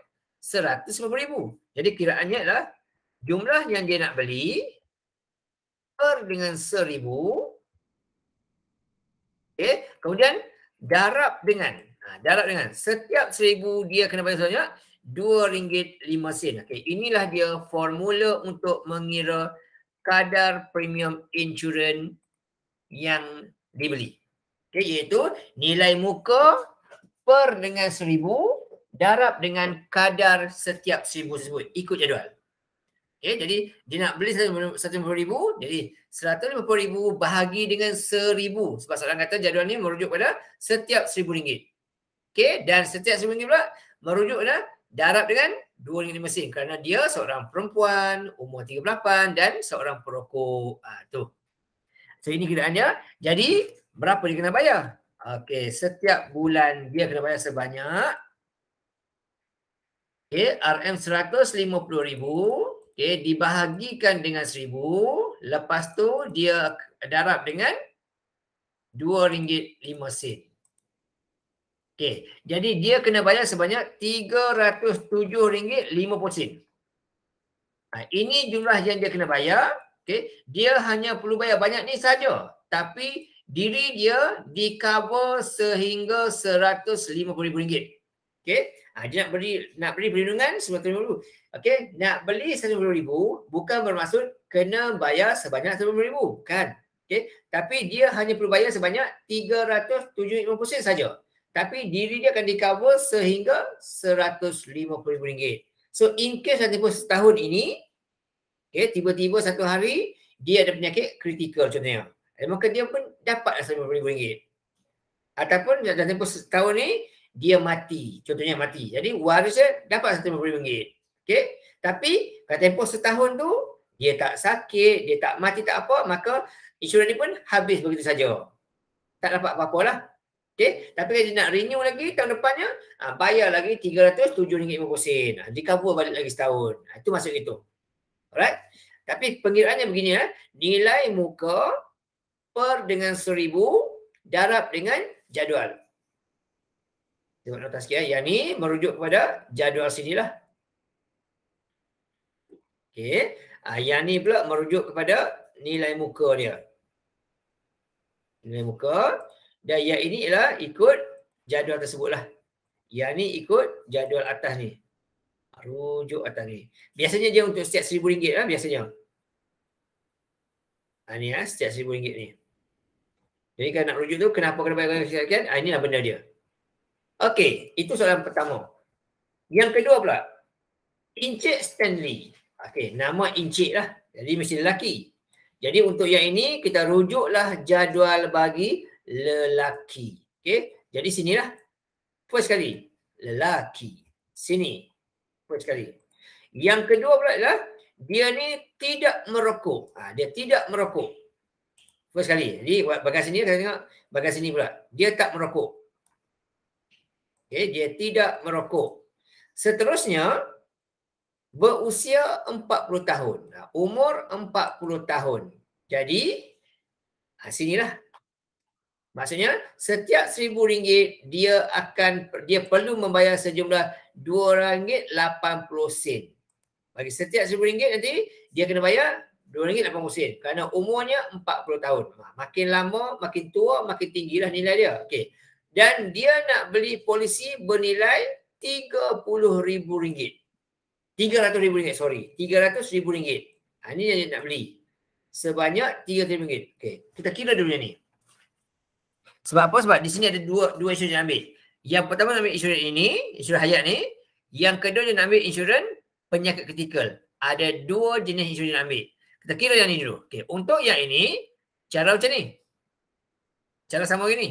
seratus lima puluh ribu. Jadi kiraannya adalah jumlah yang dia nak beli per dengan seribu. Okay. Kemudian darab dengan ha, darab dengan setiap seribu dia kena bayar sebanyak dua ringgit lima sen. Okay. Inilah dia formula untuk mengira kadar premium insurans yang dibeli. Okay, iaitu nilai muka per dengan seribu darab dengan kadar setiap seribu tersebut ikut jadual. Okay, jadi dia nak beli satu ribu, jadi seratus lima puluh ribu bahagi dengan seribu. Sebab seorang kata jadual ni merujuk pada setiap seribu ringgit. Okay, dan setiap seribu ringgit pula merujuk pada darab dengan dua ringgit lima sen kerana dia seorang perempuan umur 38 dan seorang perokok uh, tu. So ini keadaannya. Jadi berapa dia kena bayar? Okey, setiap bulan dia kena bayar sebanyak okey, RM150,000 okey, dibahagikan dengan 1000, lepas tu dia darab dengan RM2.5 sen. Okey, jadi dia kena bayar sebanyak RM307.50. Ha, ini jumlah yang dia kena bayar. Okey, dia hanya perlu bayar banyak ni saja. Tapi diri dia di cover sehingga RM150,000. Okey, ha, dia nak beli nak beli perlindungan RM150,000. Okey, nak beli RM150,000 bukan bermaksud kena bayar sebanyak RM150,000. Kan? Okey, tapi dia hanya perlu bayar sebanyak RM307.50 saja tapi diri dia akan di-cover sehingga RM150,000. So in case nanti pun setahun ini, okay, tiba-tiba satu hari dia ada penyakit kritikal contohnya. Eh, maka dia pun dapat RM150,000. Ataupun dalam tempoh setahun ni, dia mati. Contohnya mati. Jadi warisnya dapat RM150,000. Okay? Tapi kalau tempoh setahun tu, dia tak sakit, dia tak mati tak apa, maka insurans ni pun habis begitu saja. Tak dapat apa-apa lah. Okey, tapi kalau dia nak renew lagi tahun depannya, uh, bayar lagi RM307.50. Uh, di cover balik lagi setahun. Uh, itu maksud itu. Alright. Tapi pengiraannya begini. Eh. Nilai muka per dengan RM1,000 darab dengan jadual. Tengok nota sikit. Eh. Yang ni merujuk kepada jadual sini lah. Okay. Uh, yang ni pula merujuk kepada nilai muka dia. Nilai muka. Dan yang ini ialah ikut jadual tersebutlah. Yang ni ikut jadual atas ni. Rujuk atas ni. Biasanya dia untuk setiap seribu ringgit lah biasanya. Ha, ni lah setiap seribu ringgit ni. Jadi kalau nak rujuk tu kenapa kena bayar kena sekian? Ha, inilah benda dia. Okey, itu soalan pertama. Yang kedua pula. Encik Stanley. Okey, nama Encik lah. Jadi mesti lelaki. Jadi untuk yang ini kita rujuklah jadual bagi lelaki. okay? jadi sinilah. First sekali, lelaki. Sini. First sekali. Yang kedua pula ialah, dia ni tidak merokok. Ha, dia tidak merokok. First sekali. Jadi, bagian sini, saya tengok. Bagian sini pula. Dia tak merokok. Okay, dia tidak merokok. Seterusnya, berusia 40 tahun. Ha, umur 40 tahun. Jadi, ha, sinilah Maksudnya setiap seribu ringgit dia akan dia perlu membayar sejumlah dua ringgit lapan puluh sen. Bagi setiap seribu ringgit nanti dia kena bayar dua ringgit lapan puluh sen kerana umurnya empat puluh tahun. Ah, makin lama, makin tua, makin tinggilah nilai dia. Okey. Dan dia nak beli polisi bernilai tiga puluh ribu ringgit. Tiga ratus ribu ringgit, sorry. Tiga ratus ribu ringgit. Ha, ini yang dia nak beli. Sebanyak tiga ribu ringgit. Okey. Kita kira dulu ni. Sebab apa? Sebab di sini ada dua dua insurans yang ambil. Yang pertama nak ambil insurans ini, insurans hayat ni. Yang kedua dia nak ambil insurans penyakit kritikal. Ada dua jenis insurans yang ambil. Kita kira yang ni dulu. Okay. Untuk yang ini, cara macam ni. Cara sama gini.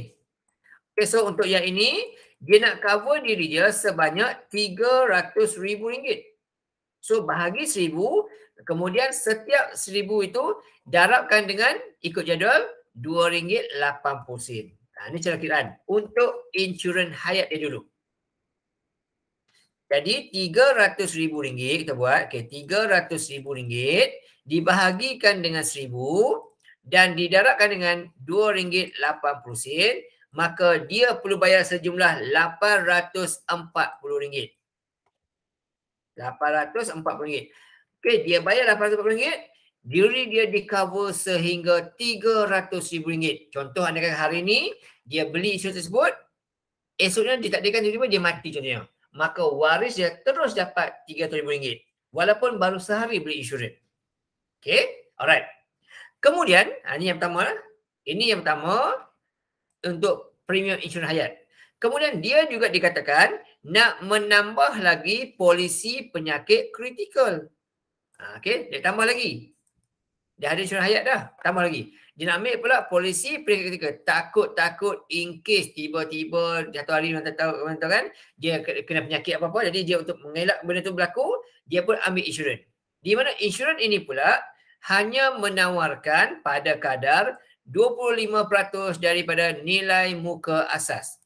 Okay, so untuk yang ini, dia nak cover diri dia sebanyak rm ringgit. So bahagi RM1,000, kemudian setiap RM1,000 itu darabkan dengan ikut jadual RM2.80. Ah, ini cara kiraan. Untuk insurans hayat dia dulu. Jadi RM300,000 kita buat. Okay, RM300,000 dibahagikan dengan RM1,000 dan didaratkan dengan RM2.80. Maka dia perlu bayar sejumlah RM840. RM840. Okay, dia bayar RM840. Diri dia di cover sehingga RM300,000. Contoh anda kata hari ini dia beli insurans tersebut esoknya ditakdirkan tiba-tiba dia mati contohnya maka waris dia terus dapat RM300,000 walaupun baru sehari beli insurans Okay, alright kemudian ha, ini yang pertama ini yang pertama untuk premium insurans hayat kemudian dia juga dikatakan nak menambah lagi polisi penyakit kritikal ha, Okay, dia tambah lagi dia ada curah hayat dah. Tambah lagi. Dia nak ambil pula polisi peringkat ketiga. Takut-takut in case tiba-tiba jatuh hari orang tahu, orang tahu kan. Dia kena penyakit apa-apa. Jadi dia untuk mengelak benda tu berlaku. Dia pun ambil insurans. Di mana insurans ini pula hanya menawarkan pada kadar 25% daripada nilai muka asas.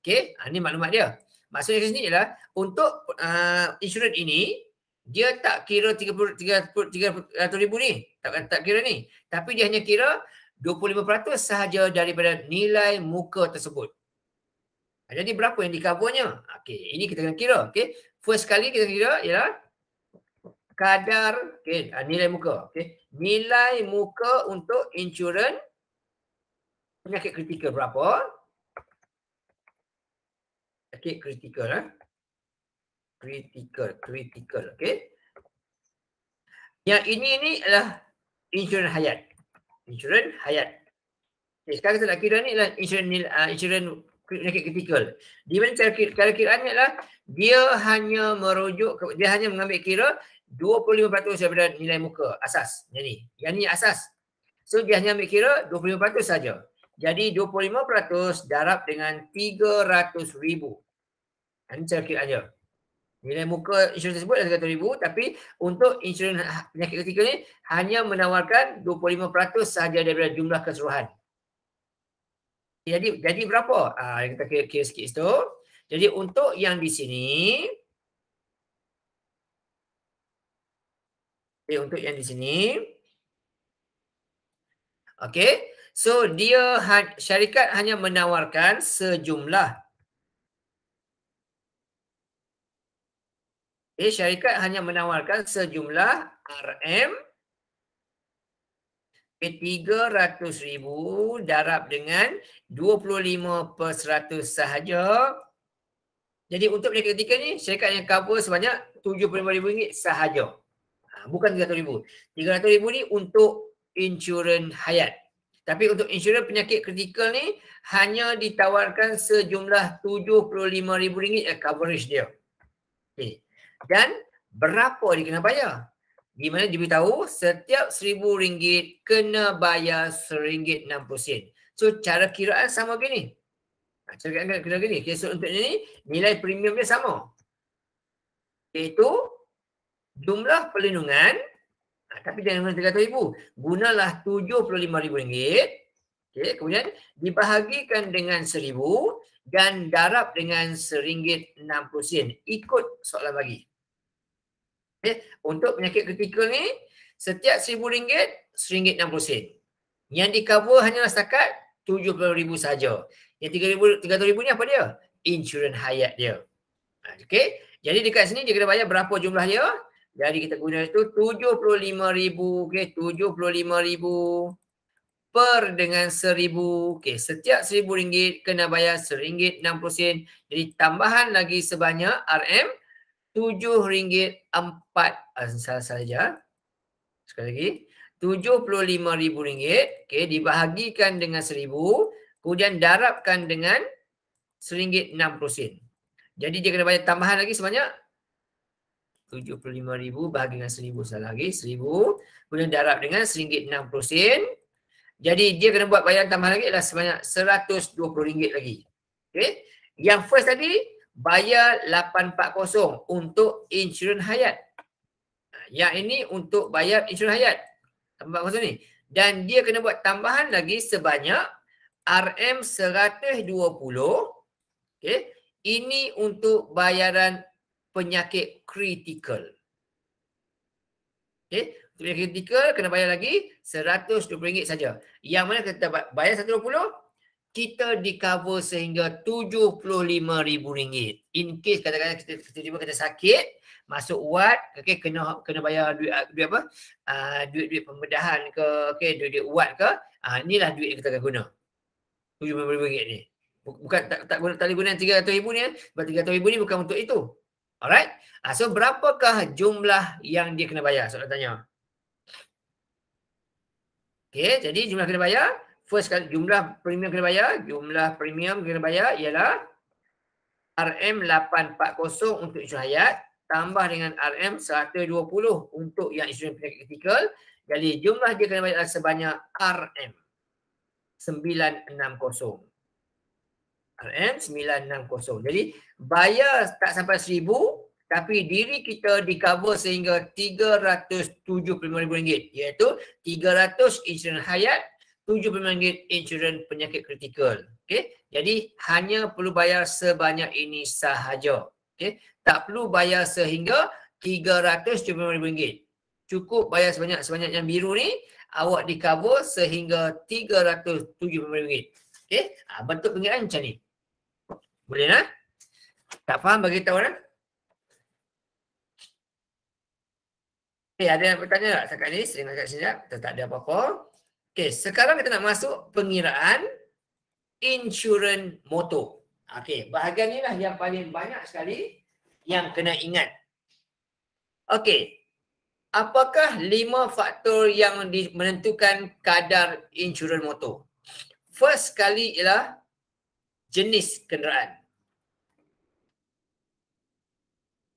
Okay. Ini ha, maklumat dia. Maksudnya di sini ialah untuk uh, insurans ini dia tak kira 300 ribu ni tak, tak kira ni tapi dia hanya kira 25% sahaja daripada nilai muka tersebut ah, jadi berapa yang dikabungnya okey ini kita kena kira okey first kali kita kira ialah kadar okey ah, nilai muka okey nilai muka untuk insurans penyakit kritikal berapa penyakit kritikal eh critical critical okey yang ini ni adalah insurans hayat insurans hayat okay, sekarang kita nak kira ni adalah insurans uh, ah, insurans critical di mana cara kira, cara kira ni adalah dia hanya merujuk dia hanya mengambil kira 25% daripada nilai muka asas yang ni yang ni asas so dia hanya ambil kira 25% saja jadi 25% darab dengan 300,000 ini cara kira aja. Nilai muka insurans tersebut adalah RM300,000 tapi untuk insurans ha, penyakit ketiga ini hanya menawarkan 25% sahaja daripada jumlah keseluruhan. Jadi jadi berapa? Ah, ha, kita kira, kira sikit tu. Jadi untuk yang di sini Okay, untuk yang di sini Okay, so dia ha, syarikat hanya menawarkan sejumlah 25% Okay, eh, syarikat hanya menawarkan sejumlah RM RM300,000 darab dengan 25 per 100 sahaja. Jadi untuk penyakit ketika ni, syarikat yang cover sebanyak RM75,000 sahaja. Ha, bukan RM300,000. RM300,000 ni untuk insurans hayat. Tapi untuk insurans penyakit kritikal ni hanya ditawarkan sejumlah RM75,000 coverage dia. Okay dan berapa dia kena bayar. Di mana dia beritahu setiap seribu ringgit kena bayar seringgit RM1.60. So cara kiraan sama begini. Ha, cara kiraan kena gini. Okay, so untuk ini nilai premium dia sama. Iaitu jumlah perlindungan ha, tapi dia guna RM300,000. Gunalah RM75,000. Okay, kemudian dibahagikan dengan RM1,000 dan darab dengan RM1.60. Ikut soalan bagi. Ya, untuk penyakit kritikal ni setiap RM1000 RM1.60. Yang di cover hanya setakat RM70,000 saja. Yang RM300,000 ni apa dia? Insurans hayat dia. Ha, okay, Jadi dekat sini dia kena bayar berapa jumlah dia? Jadi kita guna itu RM75,000. Okey, RM75,000 per dengan RM1,000. Okey, setiap RM1,000 kena bayar RM1.60. Jadi tambahan lagi sebanyak RM RM7.4 asal ah, saja. Sekali lagi. RM75,000. Okey. Dibahagikan dengan RM1,000. Kemudian darabkan dengan RM1.60. Jadi dia kena bayar tambahan lagi sebanyak RM75,000 bahagi dengan RM1,000. Salah lagi. RM1,000. Kemudian darab dengan RM1.60. Jadi dia kena buat bayaran tambahan lagi adalah sebanyak RM120 lagi. Okey. Yang first tadi bayar 840 untuk insuran hayat. Ya ini untuk bayar insuran hayat. 840 ni. Dan dia kena buat tambahan lagi sebanyak RM120. Okay. Ini untuk bayaran penyakit kritikal. Okay. Penyakit kritikal kena bayar lagi RM120 saja. Yang mana kita bayar RM120, kita di cover sehingga rm ringgit. In case katakan kita tiba-tiba kita sakit, masuk wad, okay, kena kena bayar duit, ah, duit apa? Uh, ah, duit-duit pembedahan ke, okay, duit-duit wad ke, uh, inilah duit yang kita akan guna. RM75,000 ni. Bukan tak, tak, guna, tali guna guna RM300,000 ni. Eh. Sebab RM300,000 ni bukan untuk itu. Alright? Uh, so, berapakah jumlah yang dia kena bayar? Soalan tanya. Okay, jadi jumlah kena bayar first kali, jumlah premium kena bayar, jumlah premium kena bayar ialah RM840 untuk insurans hayat tambah dengan RM120 untuk yang insurans penyakit kritikal. Jadi jumlah dia kena bayar sebanyak RM960. RM960. Jadi bayar tak sampai RM1,000 tapi diri kita di cover sehingga RM375,000 iaitu 300 insurans hayat Tujuh 7.5 insurans penyakit kritikal. Okay. Jadi hanya perlu bayar sebanyak ini sahaja. Okay. Tak perlu bayar sehingga tiga ratus RM375,000. Cukup bayar sebanyak-sebanyak yang biru ni, awak di cover sehingga RM375,000. Okay. Ah, bentuk pengiraan macam ni. Boleh lah? Tak faham bagi tahu lah. Eh, okay, ada yang bertanya tak? Sekarang ni, sering nak cakap sekejap. Tak ada apa-apa. Okay, sekarang kita nak masuk pengiraan insurans motor. Okay, bahagian ni lah yang paling banyak sekali yang kena ingat. Okay, apakah lima faktor yang menentukan kadar insurans motor? First sekali ialah jenis kenderaan.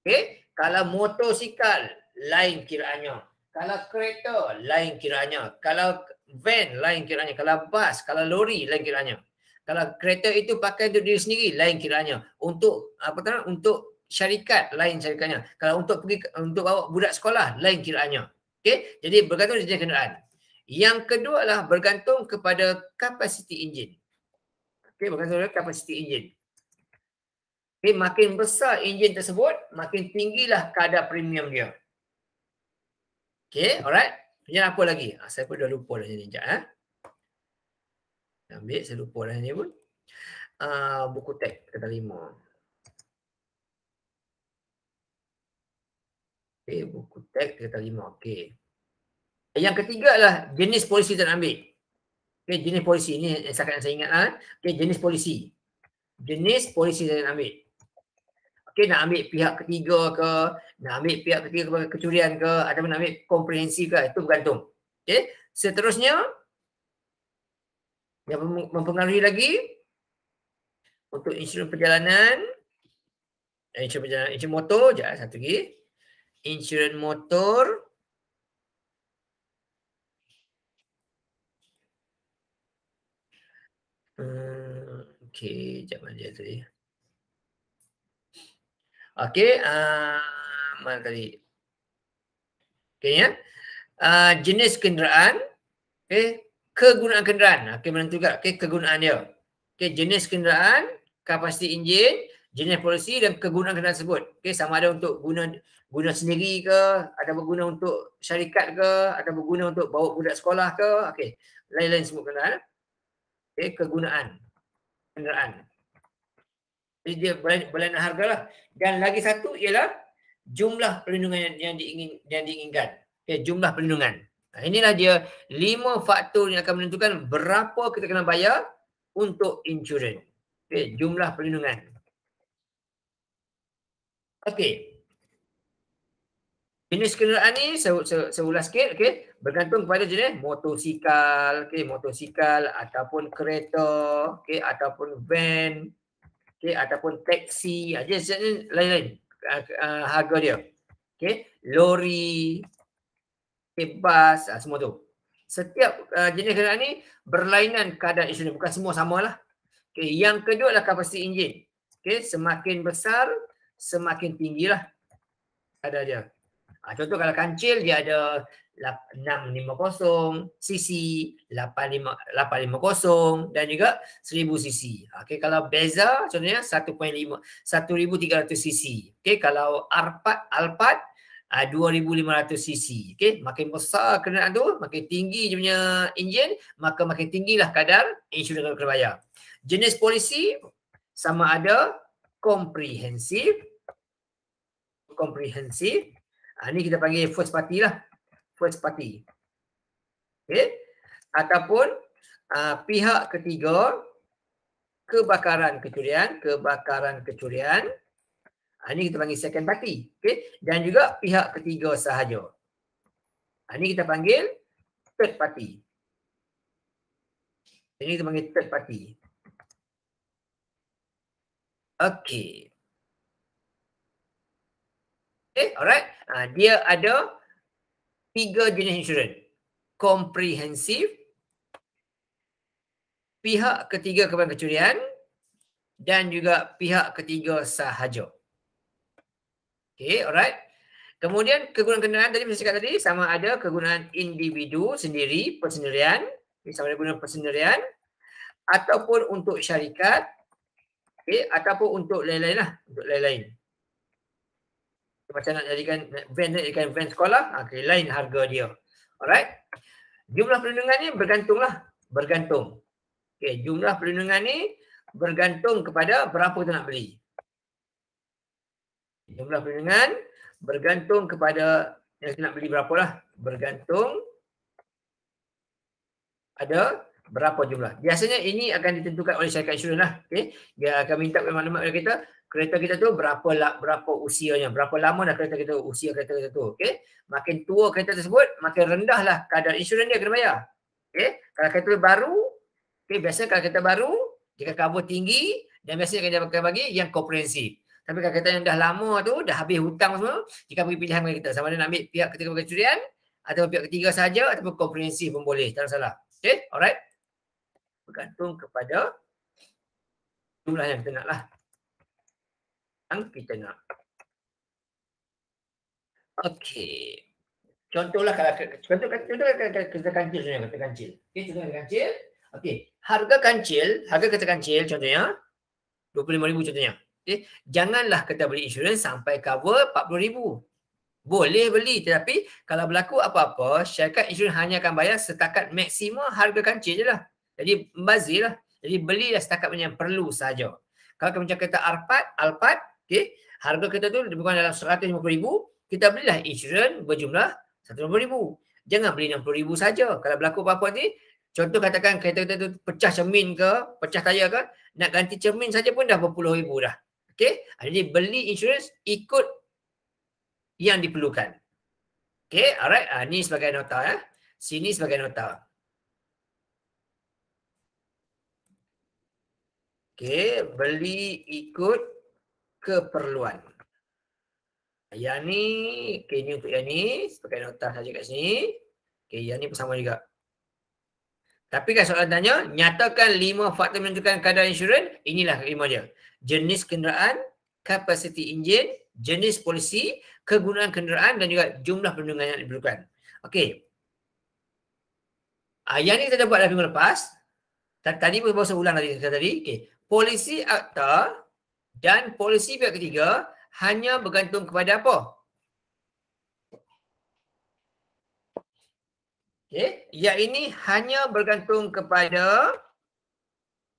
Okay, kalau motosikal, lain kiranya, Kalau kereta, lain kiranya, Kalau van lain kiranya, kalau bas, kalau lori lain kiranya. Kalau kereta itu pakai untuk diri sendiri lain kiranya. Untuk apa tahu untuk syarikat lain syarikatnya. Kalau untuk pergi untuk bawa budak sekolah lain kiranya. okay? jadi bergantung dengan kenderaan. Yang kedua lah bergantung kepada kapasiti enjin. okay? bergantung kepada kapasiti enjin. Okay, makin besar enjin tersebut, makin tinggilah kadar premium dia. Okay, alright. Kemudian apa lagi? Ha, saya pun dah lupa dah ni sekejap. Eh? Ambil, saya lupa dah ni pun. Uh, buku teks kita lima. Okay, buku teks kita lima. Okay. Yang ketiga adalah jenis polisi kita nak ambil. Okay, jenis polisi ini yang eh, saya ingat. Lah, eh. Okay, jenis polisi. Jenis polisi yang nak ambil mungkin nak ambil pihak ketiga ke, nak ambil pihak ketiga kepada kecurian ke, ada nak ambil komprehensif ke, itu bergantung. Okay. Seterusnya, yang mempengaruhi lagi, untuk insurans perjalanan, eh, insurans perjalanan, insurans motor, jangan eh, satu lagi. Insurans motor, Hmm, okay, jangan-jangan lagi tadi. Okey, uh, mana tadi? Okey ya. Uh, jenis kenderaan, okay? kegunaan kenderaan. Okey, menentukan okey kegunaan dia. Okey, jenis kenderaan, kapasiti enjin, jenis polisi dan kegunaan kenderaan tersebut. Okey, sama ada untuk guna guna sendiri ke, ada berguna untuk syarikat ke, ada berguna untuk bawa budak sekolah ke, okey. Lain-lain kenderaan. Okey, kegunaan kenderaan. Jadi dia berlainan hargalah. Dan lagi satu ialah jumlah perlindungan yang, yang, diingin, yang diinginkan. Okay, jumlah perlindungan. Nah, inilah dia lima faktor yang akan menentukan berapa kita kena bayar untuk insurans. Okay, jumlah perlindungan. Okey. Jenis kenderaan ni seulas sikit okay, bergantung kepada jenis motosikal, okay, motosikal ataupun kereta, okay, ataupun van, okey ataupun taksi aja ah, lain-lain ah, ah, harga dia okey lori okay, bas semua tu setiap jenis kenderaan ni berlainan kadar isu bukan semua sama lah. okey yang kedua adalah kapasiti enjin okey semakin besar semakin tinggilah kadar dia contoh kalau kancil dia ada la enam lima cc, lapan lima dan juga 1000 cc. Okey, kalau beza contohnya 1.5 1300 cc. Okey, kalau arpat alpat 2500 ah, cc. Okey, makin besar kenderaan tu, makin tinggi dia punya enjin, maka makin tinggilah kadar insurans yang kena bayar. Jenis polisi sama ada komprehensif komprehensif. Ha, ah, ini kita panggil first party lah first party. Okay. Ataupun uh, pihak ketiga kebakaran kecurian, kebakaran kecurian. Uh, ini kita panggil second party. Okay. Dan juga pihak ketiga sahaja. Uh, ini kita panggil third party. Ini kita panggil third party. Okay. Okay, alright. Uh, dia ada tiga jenis insurans. Komprehensif, pihak ketiga kebanyakan kecurian dan juga pihak ketiga sahaja. Okay, alright. Kemudian kegunaan kenderaan tadi saya cakap tadi sama ada kegunaan individu sendiri, persendirian, sama ada guna persendirian ataupun untuk syarikat okay, ataupun untuk lain-lain lah, untuk lain-lain macam nak jadikan van nak jadikan van sekolah, ah, okay, lain harga dia. Alright. Jumlah perlindungan ni bergantunglah. Bergantung. Okay, jumlah perlindungan ni bergantung kepada berapa tu nak beli. Jumlah perlindungan bergantung kepada yang nak beli berapa lah. Bergantung ada berapa jumlah. Biasanya ini akan ditentukan oleh syarikat insurans lah. Okay. Dia akan minta maklumat dari kita kereta kita tu berapa lah, berapa usianya, berapa lama dah kereta kita usia kereta kita tu. Okay. Makin tua kereta tersebut, makin rendahlah kadar insurans dia kena bayar. Okay. Kalau kereta baru, okay, biasanya kalau kereta baru, jika cover tinggi, dan biasanya akan dapatkan bagi yang komprehensi. Tapi kalau kereta yang dah lama tu, dah habis hutang semua, jika bagi pilihan kepada kita. Sama ada nak ambil pihak ketiga pencurian, atau pihak ketiga saja atau komprehensi pun boleh. Tak salah. Okay, alright bergantung kepada jumlah yang kita nak lah. Yang kita nak. Okey. Contohlah kalau contoh contoh kita kancil contohnya kita kancil. Okey, contoh kancil. Okey, harga kancil, harga kereta kancil contohnya 25000 contohnya. Okey, janganlah kita beli insurans sampai cover 40000. Boleh beli tetapi kalau berlaku apa-apa, syarikat insurans hanya akan bayar setakat maksimum harga kancil je lah. Jadi bazilah. Jadi belilah setakat yang perlu saja. Kalau kita macam kereta Arpad, Alpad, okay, harga kereta tu lebih kurang dalam RM150,000, kita belilah insurans berjumlah RM150,000. Jangan beli RM60,000 saja. Kalau berlaku apa-apa ni, contoh katakan kereta-kereta tu pecah cermin ke, pecah tayar ke, nak ganti cermin saja pun dah berpuluh ribu dah. Okay? Ah, jadi beli insurans ikut yang diperlukan. Okay, alright. Uh, ni sebagai nota. ya. Sini sebagai nota. Okey, beli ikut keperluan. Yang ni, okay, ni untuk yang ni. Pakai nota saja kat sini. Okey, yang ni sama juga. Tapi kan soalan tanya, nyatakan lima faktor menentukan kadar insurans, inilah lima dia. Jenis kenderaan, kapasiti enjin, jenis polisi, kegunaan kenderaan dan juga jumlah perlindungan yang diperlukan. Okey. Yang ni kita dah buat dalam minggu lepas. Tadi pun saya ulang tadi. Okay polisi akta dan polisi pihak ketiga hanya bergantung kepada apa? Okay, yang ini hanya bergantung kepada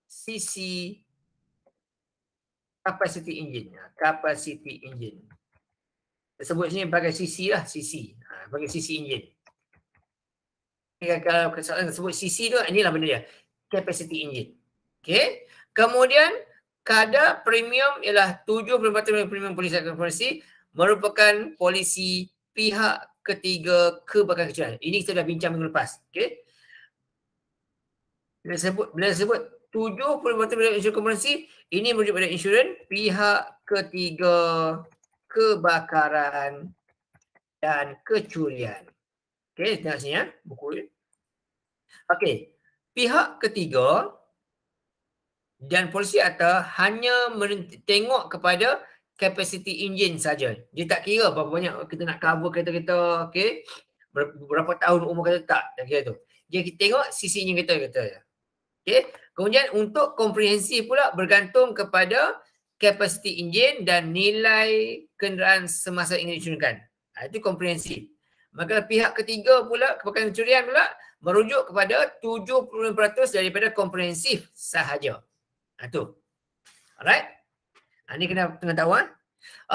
sisi capacity engine. Ya, capacity engine. Sebut sini pakai sisi lah, sisi. Ha, pakai sisi engine. Kan kalau kesalahan sebut sisi tu, inilah benda dia. Capacity engine. Okay. Kemudian kadar premium ialah 70% premium polis asuransi merupakan polisi pihak ketiga kebakaran kecil. Ini kita dah bincang minggu lepas. Okay. Bila sebut, bila sebut 70% premium polis kompensasi ini merujuk pada insurans pihak ketiga kebakaran dan kecurian. Okey, tengok sini ya, buku ini. Okey, pihak ketiga dan polisi atau hanya tengok kepada capacity engine saja. Dia tak kira berapa banyak kita nak cover kereta kita, okey. Berapa tahun umur kereta tak, tak kira tu. Dia tengok sisi engine kereta kita. Okey. Kemudian untuk komprehensif pula bergantung kepada capacity engine dan nilai kenderaan semasa ingin dicurikan. Ha, itu komprehensif. Maka pihak ketiga pula, kepakaran curian pula merujuk kepada 70% daripada komprehensif sahaja. Itu. Ha, Alright. Ha, ini kena tengah tahu. Ha?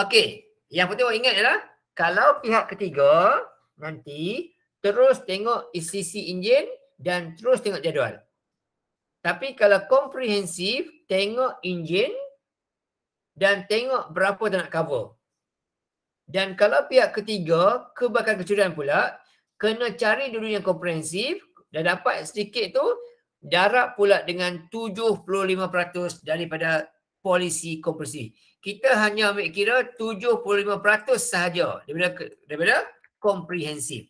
Okey. Yang penting awak ingat ialah kalau pihak ketiga nanti terus tengok ECC enjin dan terus tengok jadual. Tapi kalau komprehensif, tengok enjin dan tengok berapa dia nak cover. Dan kalau pihak ketiga, kebakar kecurian pula, kena cari dulu yang komprehensif Dah dapat sedikit tu Jarak pula dengan 75% daripada polisi kompresi. Kita hanya ambil kira 75% sahaja daripada, daripada komprehensif.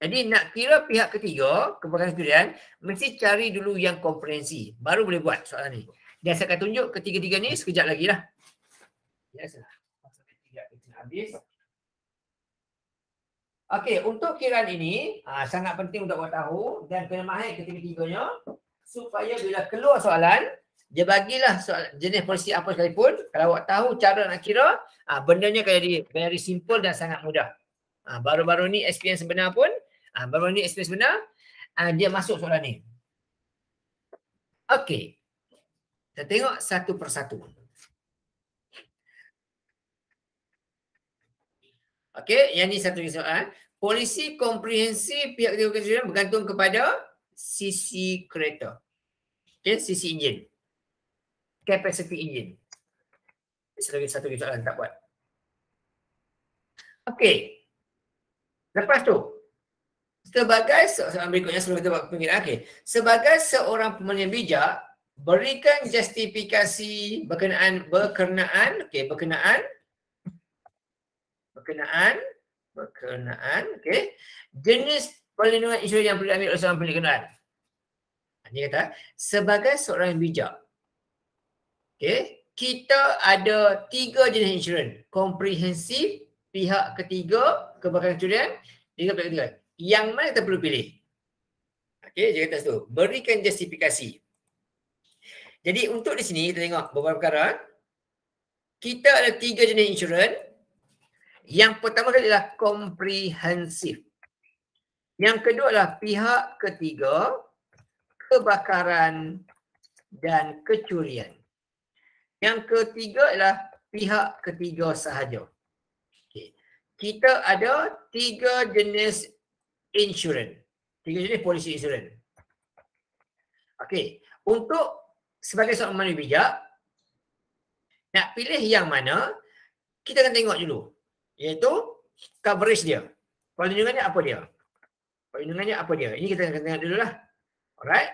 Jadi nak kira pihak ketiga, kebangkan sendirian, mesti cari dulu yang komprehensi. Baru boleh buat soalan ni. Dia saya akan tunjuk ketiga-tiga ni sekejap lagi lah. Biasalah. Masa ketiga habis. Okey, untuk kiran ini ha, sangat penting untuk awak tahu dan kena mahir ketiga-tiganya supaya bila keluar soalan, dia bagilah soalan jenis polisi apa sekalipun. Kalau awak tahu cara nak kira, ha, bendanya akan jadi very simple dan sangat mudah. Ha, baru-baru ni experience sebenar pun, ha, baru-baru ni experience sebenar, ha, dia masuk soalan ni. Okey, kita tengok satu persatu. satu. Okey, yang ni satu soalan. Polisi komprehensif pihak ketiga kerja bergantung kepada sisi kereta. Okey, sisi enjin. Capacity enjin. Satu satu soalan tak buat. Okey. Lepas tu, sebagai seorang berikutnya sebelum kita buat pengin akhir. Sebagai seorang pemain bijak, berikan justifikasi berkenaan berkenaan okey berkenaan berkenaan berkenaan okey jenis perlindungan isu yang perlu ambil, oleh seorang perlindungan ha, ini kata sebagai seorang yang bijak okey kita ada tiga jenis insurans komprehensif pihak ketiga kebakaran curian tiga pihak ketiga yang mana kita perlu pilih okey jadi kata tu berikan justifikasi jadi untuk di sini kita tengok beberapa perkara kita ada tiga jenis insurans yang pertama adalah komprehensif. Yang kedua adalah pihak ketiga, kebakaran dan kecurian. Yang ketiga adalah pihak ketiga sahaja. Okay. Kita ada tiga jenis insurans. Tiga jenis polisi insurans. Okay, Untuk sebagai seorang manusia bijak, nak pilih yang mana, kita akan tengok dulu iaitu coverage dia. Perlindungannya apa dia? Perlindungannya apa dia? Ini kita akan tengok dulu lah. Alright.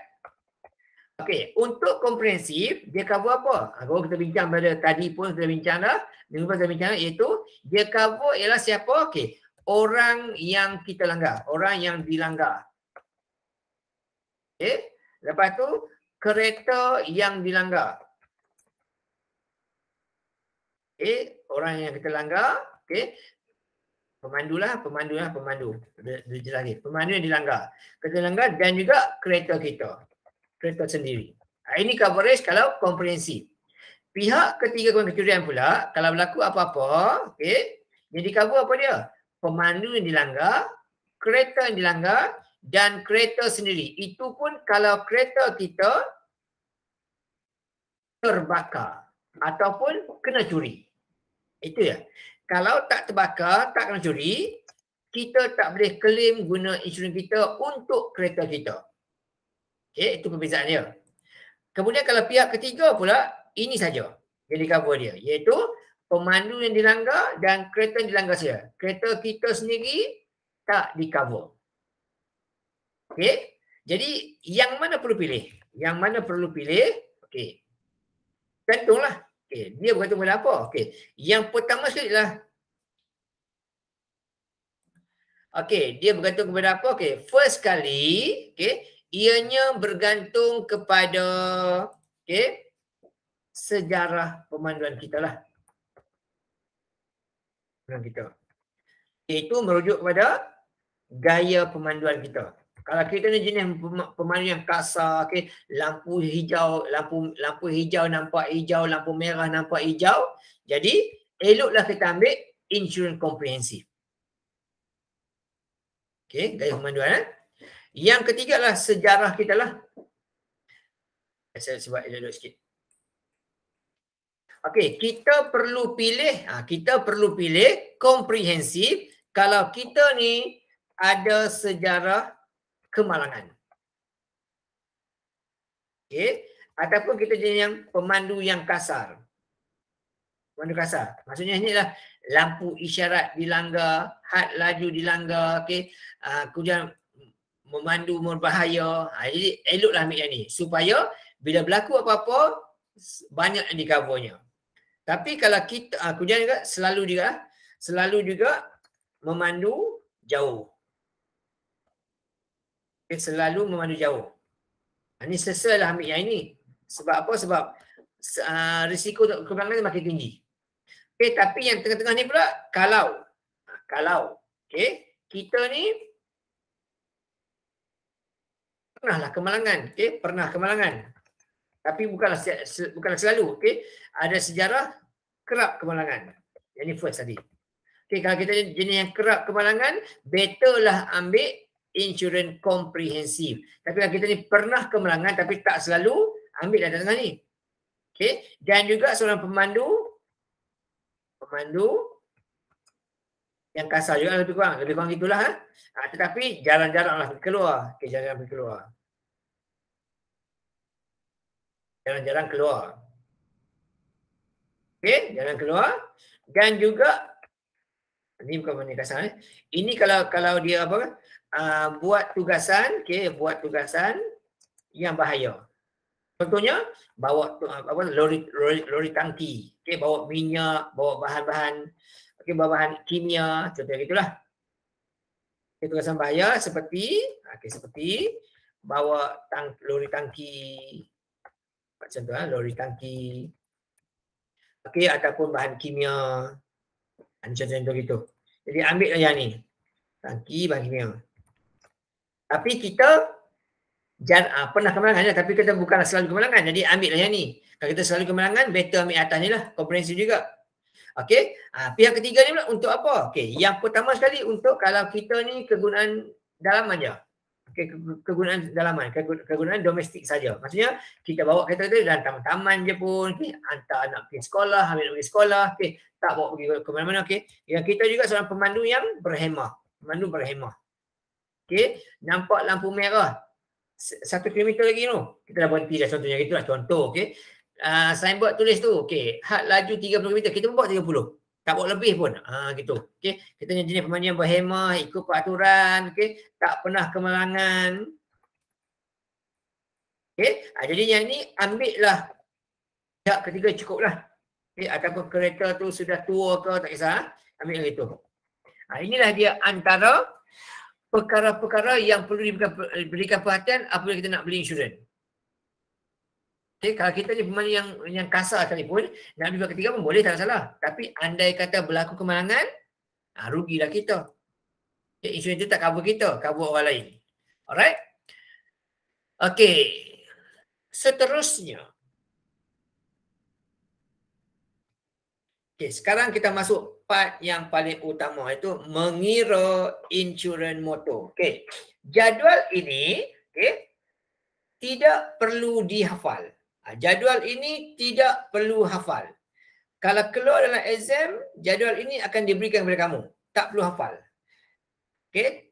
Okey, untuk komprehensif dia cover apa? Aku kita bincang pada tadi pun kita bincang dah. Minggu lepas kita bincang iaitu dia cover ialah siapa? Okey. Orang yang kita langgar, orang yang dilanggar. Okey. Lepas tu kereta yang dilanggar. Okey, orang yang kita langgar, Okey. Pemandulah, pemandulah, pemandu. Dia jelas ni. Pemandu yang dilanggar. Kereta dilanggar dan juga kereta kita. Kereta sendiri. Ah, ini coverage kalau komprehensif. Pihak ketiga kecurian pula, kalau berlaku apa-apa, okey, jadi cover apa dia? Pemandu yang dilanggar, kereta yang dilanggar dan kereta sendiri. Itu pun kalau kereta kita terbakar ataupun kena curi. Itu ya kalau tak terbakar, tak kena curi, kita tak boleh claim guna insurans kita untuk kereta kita. Okey, itu perbezaan dia. Kemudian kalau pihak ketiga pula, ini saja jadi cover dia. Iaitu pemandu yang dilanggar dan kereta yang dilanggar saja. Kereta kita sendiri tak di Okay, jadi yang mana perlu pilih? Yang mana perlu pilih? okay, tentulah. Okay. Dia berkata kepada apa? Okay. Yang pertama sekali lah. Okey, dia bergantung kepada apa? Okey, first kali, okey, ianya bergantung kepada okey, sejarah pemanduan kita lah. kita. itu merujuk kepada gaya pemanduan kita kalau kita ni jenis pemain yang kasar, okay, lampu hijau, lampu lampu hijau nampak hijau, lampu merah nampak hijau. Jadi, eloklah kita ambil insurans komprehensif. Okey, gaya pemanduan. Eh? Yang ketiga lah sejarah kita lah. Saya sebab elok-elok sikit. Okey, kita perlu pilih, ha, kita perlu pilih komprehensif kalau kita ni ada sejarah kemalangan. Okey, ataupun kita jenis yang pemandu yang kasar. Pemandu kasar. Maksudnya ini lah lampu isyarat dilanggar, had laju dilanggar, okey. Ah, kujang memandu berbahaya. Ha, jadi eloklah ambil yang ni supaya bila berlaku apa-apa banyak yang dikavonya. Tapi kalau kita aku ah, juga selalu juga selalu juga memandu jauh dia selalu memandu jauh. Ini ha, sesalah ambil yang ini. Sebab apa? Sebab uh, risiko untuk kebangan ini makin tinggi. Okay, tapi yang tengah-tengah ni pula, kalau. Ha, kalau. Okay, kita ni pernahlah kemalangan. Okay, pernah kemalangan. Tapi bukanlah, bukanlah selalu. Okay, ada sejarah kerap kemalangan. Yang ni first tadi. Okay, kalau kita jenis yang kerap kemalangan, betul lah ambil insurans komprehensif. Tapi kita ni pernah kemalangan tapi tak selalu ambil dah tengah ni. Okay. Dan juga seorang pemandu. Pemandu. Yang kasar juga lebih kurang. Lebih kurang itulah. Ha? Eh. Ah, tetapi jalan-jalan lah keluar. Okay, jalan-jalan pergi keluar. Jalan-jalan keluar. Okay, jalan keluar. Dan juga ini bukan benda kasar. Eh. Ini kalau kalau dia apa kan? Ah, buat tugasan, okey, buat tugasan yang bahaya. Contohnya bawa ah, apa lori lori, lori tangki, okey, bawa minyak, bawa bahan-bahan okey, bawa bahan kimia, contoh gitulah. Okay, tugasan bahaya seperti ah, okey, seperti bawa tang, lori tangki macam tu lori tangki okey ataupun bahan kimia macam macam gitu jadi ambil yang ni tangki bahan kimia tapi kita jan, uh, pernah kemenangan lah. Tapi kita bukan selalu kemenangan. Jadi ambil lah yang ni. Kalau kita selalu kemenangan, better ambil atas ni lah. Komprehensif juga. Okey. Uh, ah, pihak ketiga ni pula untuk apa? Okey. Yang pertama sekali untuk kalau kita ni kegunaan dalaman je. Okey. Kegunaan dalaman. Kegunaan domestik saja. Maksudnya kita bawa kereta tu dalam taman-taman je pun. Okey. Hantar anak pergi sekolah. Ambil pergi sekolah. Okay. Tak bawa pergi ke mana-mana. Okay. Yang kita juga seorang pemandu yang berhemah. Pemandu berhemah. Okey, nampak lampu merah. Satu kilometer lagi tu. Kita dah berhenti dah contohnya. lah contoh. Okey. Uh, signboard tulis tu. Okey. Had laju 30 meter. Kita buat 30. Tak buat lebih pun. Ha, gitu. Okey. Kita punya jenis pemandian berhemah. Ikut peraturan. Okey. Tak pernah kemalangan. Okey. Ha, jadi yang ni ambil lah. Pihak ketiga cukup lah. Okey. Ataupun kereta tu sudah tua ke. Tak kisah. Ambil yang itu. Ha, inilah dia Antara perkara-perkara yang perlu diberikan, diberikan perhatian apabila kita nak beli insurans. Okay, kalau kita ni pemain yang yang kasar sekalipun, nak beli ketiga pun boleh, tak salah. Tapi andai kata berlaku kemalangan, ha, rugilah kita. Okay, insurans itu tak cover kita, cover orang lain. Alright? Okay. Seterusnya. Okay, sekarang kita masuk part yang paling utama itu mengira insurans motor. Okey. Jadual ini, okey, tidak perlu dihafal. Ha, jadual ini tidak perlu hafal. Kalau keluar dalam exam, jadual ini akan diberikan kepada kamu. Tak perlu hafal. Okey.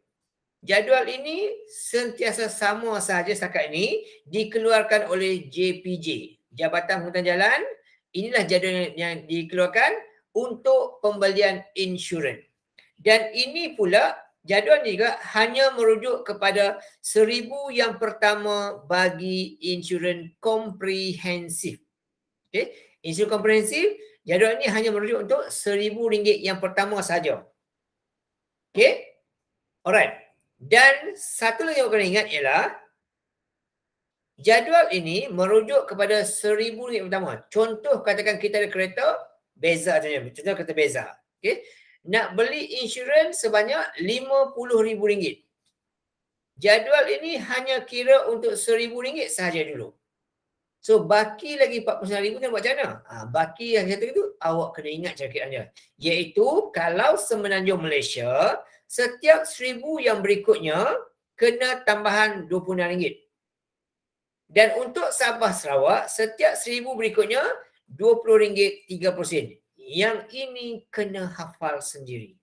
Jadual ini sentiasa sama sahaja setakat ini dikeluarkan oleh JPJ. Jabatan Hutan Jalan. Inilah jadual yang dikeluarkan untuk pembelian insurans. Dan ini pula jadual ni juga hanya merujuk kepada seribu yang pertama bagi insurans komprehensif. Okay. Insurans komprehensif, jadual ini hanya merujuk untuk seribu ringgit yang pertama saja. Okay. Alright. Dan satu lagi yang kena ingat ialah jadual ini merujuk kepada seribu ringgit pertama. Contoh katakan kita ada kereta, beza contohnya. Contoh kata beza. Okay. Nak beli insurans sebanyak RM50,000. Jadual ini hanya kira untuk RM1,000 sahaja dulu. So baki lagi RM49,000 kan buat macam mana? Ha, baki yang kata itu awak kena ingat cakapannya. Iaitu kalau semenanjung Malaysia, setiap RM1,000 yang berikutnya kena tambahan RM26. Dan untuk Sabah Sarawak, setiap RM1,000 berikutnya RM20, 3%. Yang ini kena hafal sendiri.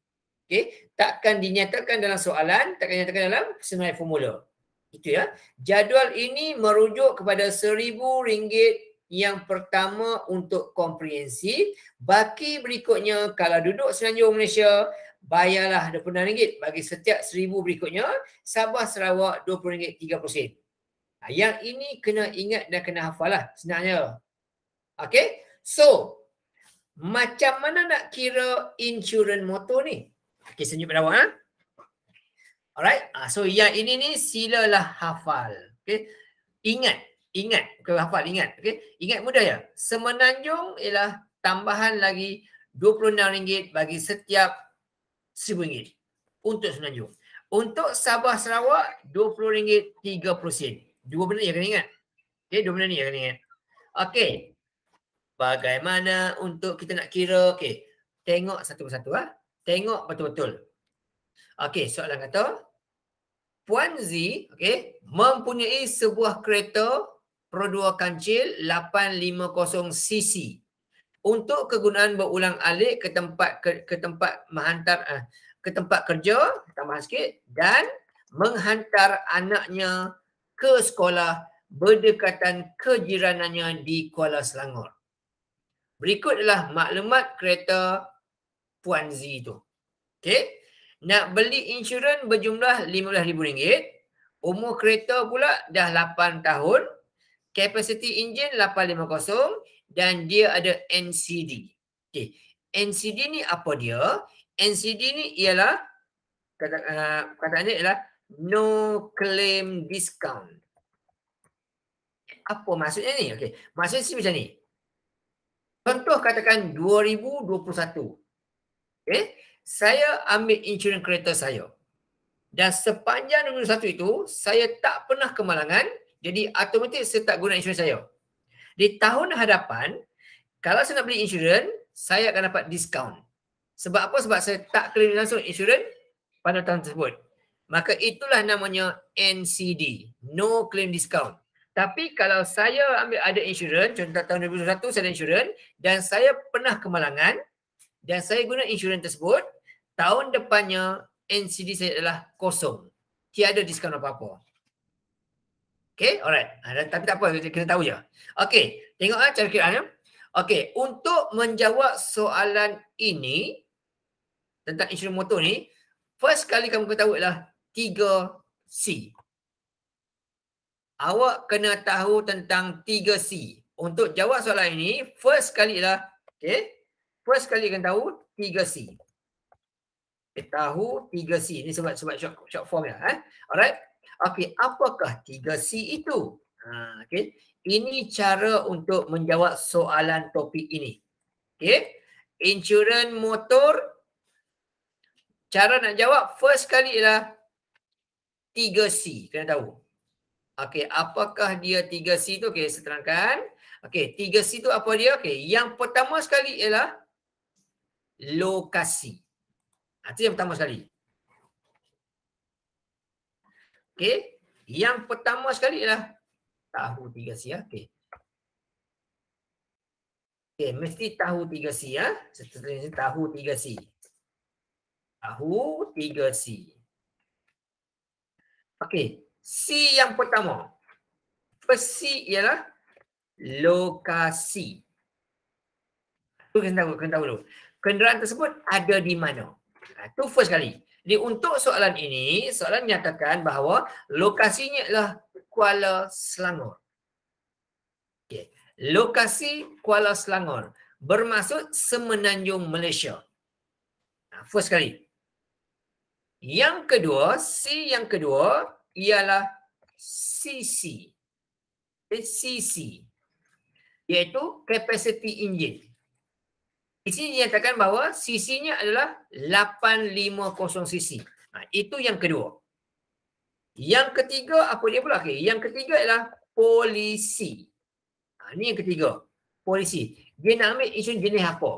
Okey? Takkan dinyatakan dalam soalan, takkan dinyatakan dalam senarai formula. Itu ya. Jadual ini merujuk kepada RM1,000 yang pertama untuk komprehensi. Baki berikutnya, kalau duduk Selanjung Malaysia, bayarlah RM20 bagi setiap RM1,000 berikutnya. Sabah, Sarawak, RM20, 3%. Ha, yang ini kena ingat dan kena hafal lah. Senangnya. Okay, so macam mana nak kira insurans motor ni? Okay, senyum pada awak. Ha? Alright, ah, so yang ini ni silalah hafal. Okay, ingat, ingat, ke hafal, ingat. Okay, ingat mudah ya. Semenanjung ialah tambahan lagi RM26 bagi setiap RM1,000 untuk Semenanjung. Untuk Sabah Sarawak, RM20.30. Dua benda yang kena ingat. Okay, dua benda ni yang kena ingat. Okay, bagaimana untuk kita nak kira okey tengok satu persatu ah tengok betul-betul okey soalan kata Puan Z okey mempunyai sebuah kereta Pro 2 kancil 850 cc untuk kegunaan berulang-alik ke tempat ke, ke tempat menghantar ah, ke tempat kerja tambah sikit dan menghantar anaknya ke sekolah berdekatan kejiranannya di Kuala Selangor. Berikut adalah maklumat kereta Puan Z tu. Okay. Nak beli insurans berjumlah RM15,000. Umur kereta pula dah 8 tahun. Kapasiti enjin 850 dan dia ada NCD. Okay. NCD ni apa dia? NCD ni ialah kata, uh, kataan dia ialah no claim discount. Apa maksudnya ni? Okay. Maksudnya macam ni. Contoh katakan 2021. Okay. Saya ambil insurans kereta saya. Dan sepanjang 2021 itu, saya tak pernah kemalangan. Jadi automatik saya tak guna insurans saya. Di tahun hadapan, kalau saya nak beli insurans, saya akan dapat diskaun. Sebab apa? Sebab saya tak claim langsung insurans pada tahun tersebut. Maka itulah namanya NCD. No Claim Discount. Tapi kalau saya ambil ada insurans, contoh tahun 2001 saya ada insurans dan saya pernah kemalangan dan saya guna insurans tersebut, tahun depannya NCD saya adalah kosong. Tiada diskaun apa-apa. Okay, alright. Ha, tapi tak apa, kita tahu je. Okay, tengoklah eh, cara kira eh. Okay, untuk menjawab soalan ini tentang insurans motor ni, first kali kamu ketahui adalah 3C awak kena tahu tentang 3C. Untuk jawab soalan ini, first kali lah, okay? First kali kena tahu 3C. Okay, tahu 3C. Ini sebab sebab short, short form ya. Eh? Alright. Okay, apakah 3C itu? Ha, okay. Ini cara untuk menjawab soalan topik ini. Okay. Insurans motor. Cara nak jawab first kali ialah 3C. Kena tahu. Okey, apakah dia 3C tu? Okey, saya terangkan. Okey, 3C tu apa dia? Okey, yang pertama sekali ialah lokasi. Itu ha, yang pertama sekali. Okey, yang pertama sekali ialah tahu 3C. Ya. Okey. Okey, mesti tahu 3C ya. Seterusnya tahu 3C. Tahu 3C. Okey, C yang pertama. First C ialah lokasi. Tu kena tahu, kena tahu dulu. Kenderaan tersebut ada di mana? Itu ha, first kali. Jadi untuk soalan ini, soalan menyatakan bahawa lokasinya ialah Kuala Selangor. Okay. Lokasi Kuala Selangor bermaksud semenanjung Malaysia. Ha, first kali. Yang kedua, C yang kedua, ialah sisi. Sisi. Iaitu capacity engine. Di sini dinyatakan bahawa sisinya adalah 850 cc. Ha, itu yang kedua. Yang ketiga apa dia pula? Okay. Yang ketiga ialah polisi. Ha, ini yang ketiga. Polisi. Dia nak ambil isu jenis apa?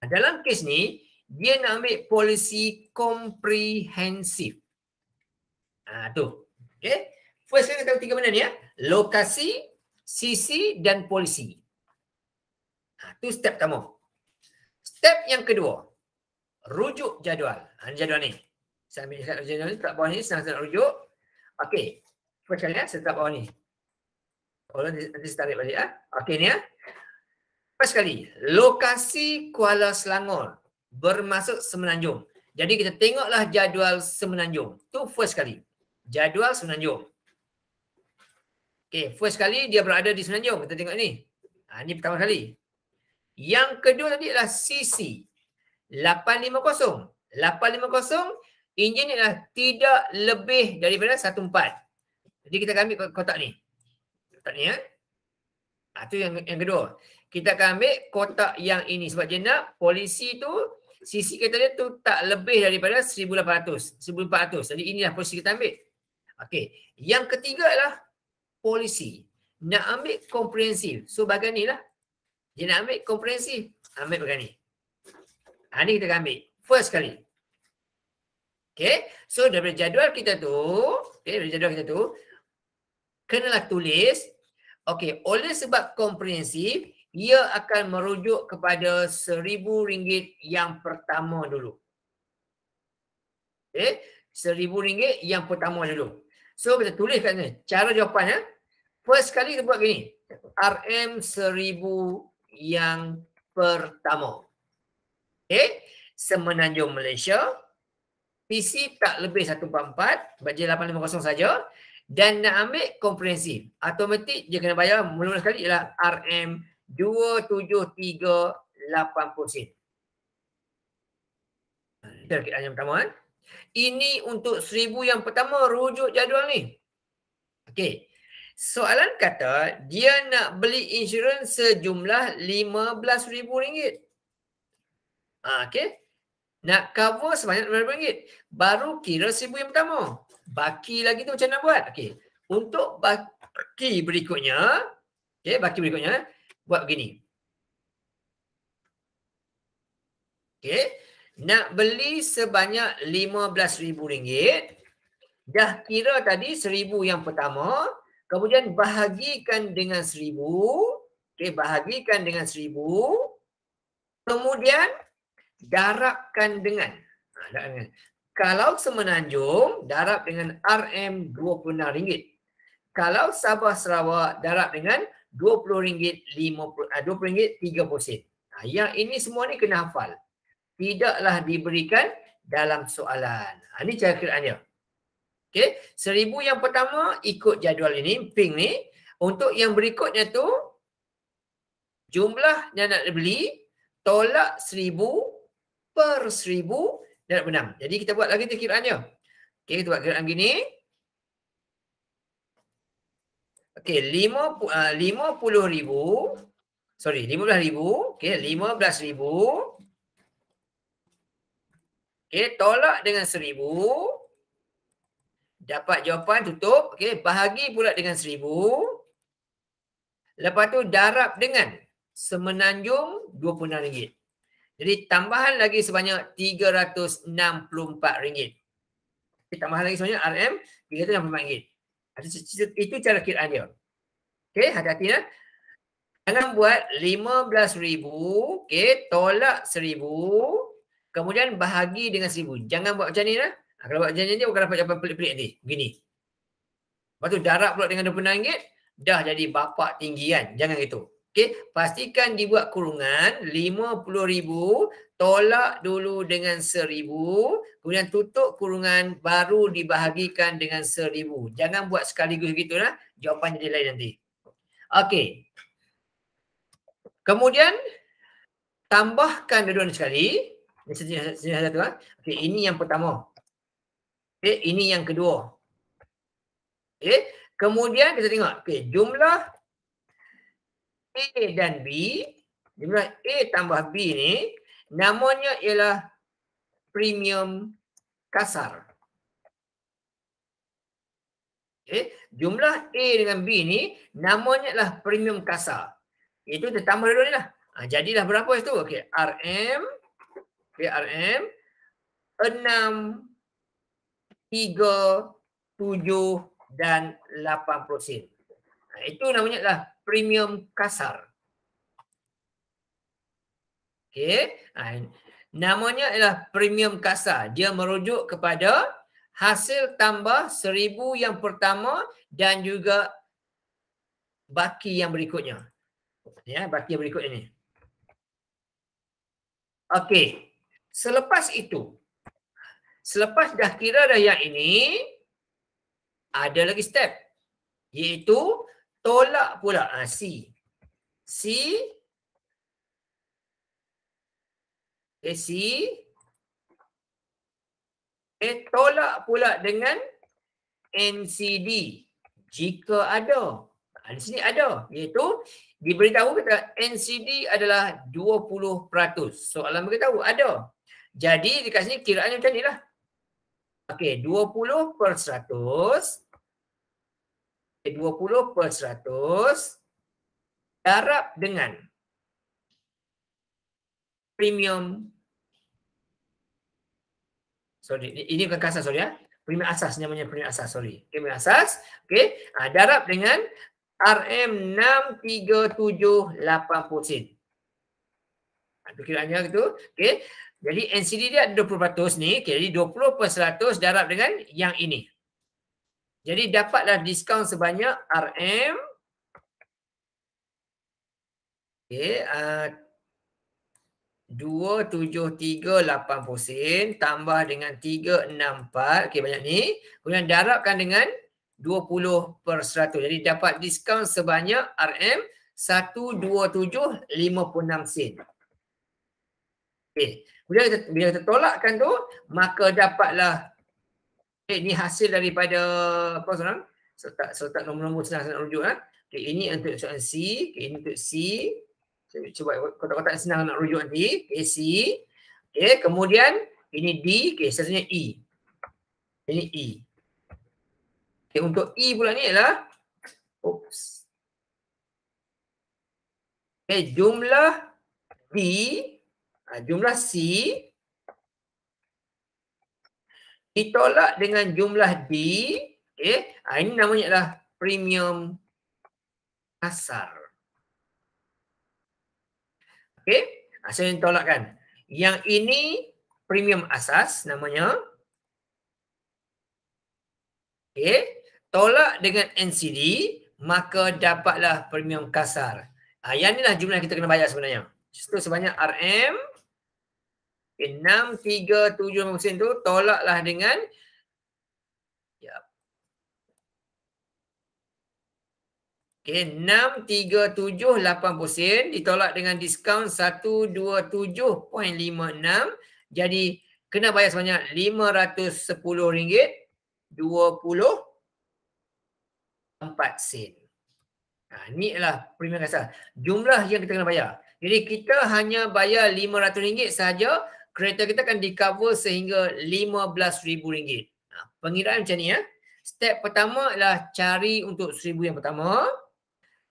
Ha, dalam kes ni, dia nak ambil polisi komprehensif. Ah tu. Okey. First kita tahu tiga benda ni ya. Lokasi, sisi dan polisi. Ah tu step kamu. Step yang kedua. Rujuk jadual. Ah jadual ni. Saya ambil dekat jadual ni, tak bawah ni senang nak rujuk. Okey. Percaya ya, saya tak bawah ni. Kalau oh, nanti saya tarik balik ya. Okey ni ya. First sekali, lokasi Kuala Selangor bermasuk Semenanjung. Jadi kita tengoklah jadual Semenanjung. Tu first kali jadual Semenanjung. Okey, first kali dia berada di Semenanjung. Kita tengok ni. Ha, ini pertama kali. Yang kedua tadi adalah CC. 850. 850, enjin adalah tidak lebih daripada 14. Jadi kita akan ambil kotak ni. Kotak ni ya. Ha, tu yang, yang kedua. Kita akan ambil kotak yang ini. Sebab dia nak polisi tu, sisi kereta dia tu tak lebih daripada 1,800. 1,400. Jadi inilah polisi kita ambil. Okey, yang ketiga adalah polisi. Nak ambil komprehensif. So bagian ni lah. Dia nak ambil komprehensif. Ambil bagian ni. Ha, ni kita akan ambil. First kali. Okey, so daripada jadual kita tu, okey, daripada jadual kita tu, kenalah tulis. Okey, oleh sebab komprehensif, ia akan merujuk kepada seribu ringgit yang pertama dulu. Okey, seribu ringgit yang pertama dulu. So kita tulis kat sini. Cara jawapannya. Eh? First kali kita buat gini. rm seribu yang pertama. Okay. Semenanjung Malaysia. PC tak lebih 144. Bajet 850 saja. Dan nak ambil komprehensif. Automatik dia kena bayar mula-mula sekali ialah RM27380. Kita kira yang pertama kan. Eh? Ini untuk seribu yang pertama rujuk jadual ni. Okey. Soalan kata dia nak beli insurans sejumlah RM15,000. Ha, ah, Okey. Nak cover sebanyak RM15,000. Baru kira seribu yang pertama. Baki lagi tu macam nak buat? Okey. Untuk baki berikutnya. Okey. Baki berikutnya. Buat begini. Okey nak beli sebanyak rm ringgit, dah kira tadi RM1,000 yang pertama kemudian bahagikan dengan RM1,000 okay, bahagikan dengan RM1,000 kemudian darabkan ha, dengan kalau Semenanjung darab dengan RM26 kalau Sabah Sarawak darab dengan RM20.50 RM20.30 eh, ha, yang ini semua ni kena hafal tidaklah diberikan dalam soalan. Ha, ini cara kiraannya. Okey, seribu yang pertama ikut jadual ini, pink ni. Untuk yang berikutnya tu, jumlah yang nak beli, tolak seribu per seribu dan nak menang. Jadi kita buat lagi tu kiraannya. Okey, kita buat kiraan gini. Okey, lima, ah, lima puluh ribu. Sorry, lima belas ribu. Okey, lima belas ribu. Okey, tolak dengan seribu. Dapat jawapan tutup. Okey, bahagi pula dengan seribu. Lepas tu darab dengan semenanjung RM26. Jadi tambahan lagi sebanyak RM364. Okay, tambahan lagi sebanyak RM364. Itu cara kira dia. Okey, hati-hati ha. lah. Jangan buat RM15,000. Okey, tolak RM1,000. Kemudian bahagi dengan seribu. Jangan buat macam ni lah. Ha, kalau buat macam ni, bukan dapat jawapan pelik-pelik ni. Begini. Lepas tu darab pula dengan RM26, dah jadi bapak tinggian. Jangan gitu. Okay. Pastikan dibuat kurungan RM50,000. Tolak dulu dengan RM1,000. Kemudian tutup kurungan baru dibahagikan dengan RM1,000. Jangan buat sekaligus gitu lah. Jawapan jadi lain nanti. Okey. Kemudian tambahkan dua-dua sekali. Ini satu, satu, Okey, ini yang pertama. Okey, ini yang kedua. Okey, kemudian kita tengok. Okey, jumlah A dan B. Jumlah A tambah B ni, namanya ialah premium kasar. Okey, jumlah A dengan B ni, namanya ialah premium kasar. Itu tertambah dulu ni lah. Ha, jadilah berapa itu? Okey, RM PRM 6 7 dan 80 sen. Ha, itu namanya lah premium kasar. Okey. Ha, namanya ialah premium kasar. Dia merujuk kepada hasil tambah seribu yang pertama dan juga baki yang berikutnya. Ya, baki yang berikutnya ni. Okey. Selepas itu, selepas dah kira dah yang ini, ada lagi step. Iaitu, tolak pula ha, C. C. Okay, eh, C. Okay, eh, tolak pula dengan NCD. Jika ada. Ha, di sini ada. Iaitu, diberitahu kita NCD adalah 20%. Soalan beritahu ada. Jadi dekat sini kiraannya macam ni lah. Okey, 20 per 100. Okay, 20 per 100 darab dengan premium sorry ini bukan kasar sorry ya premium asas namanya premium asas sorry premium asas okey ha, darab dengan RM63780 sen. Ha, tu kiraannya gitu. Okey. Jadi NCD dia 20% ni, okay, jadi 20% darab dengan yang ini. Jadi dapatlah diskaun sebanyak RM okay, uh, 27380 sen tambah dengan 364. Okey banyak ni. Kemudian darabkan dengan 20 per 100. Jadi dapat diskaun sebanyak RM 12756 sen. Okey. Bila kita, bila kita tolakkan tu, maka dapatlah okay, eh, ini hasil daripada apa sekarang? Serta so, sertak so, nombor-nombor senang nak rujuk eh. Okay, ini untuk soalan C, okay, ini untuk C. Saya so, cuba kotak-kotak senang nak rujuk nanti, okay, C. Okay, kemudian ini D, okay, seterusnya E. Ini E. Okay, untuk E pula ni ialah oops. Okay, jumlah D Ha, jumlah C ditolak dengan jumlah D. Okay. Ha, ini namanya adalah premium kasar, Okey. Ha, so, yang tolakkan. Yang ini premium asas namanya. Okey. Tolak dengan NCD, maka dapatlah premium kasar. Ha, yang inilah jumlah yang kita kena bayar sebenarnya. Itu sebanyak RM Enam, tiga, tujuh musim tu tolaklah dengan Sekejap. Ya. Okay, enam, tiga, tujuh, lapan musim ditolak dengan diskaun satu, dua, tujuh, poin lima, enam. Jadi kena bayar sebanyak lima ratus sepuluh ringgit dua puluh empat sen. Ha, ni adalah premium kasar. Jumlah yang kita kena bayar. Jadi kita hanya bayar RM500 sahaja kereta kita akan di cover sehingga RM15,000. Ha, pengiraan macam ni ya. Step pertama adalah cari untuk RM1,000 yang pertama.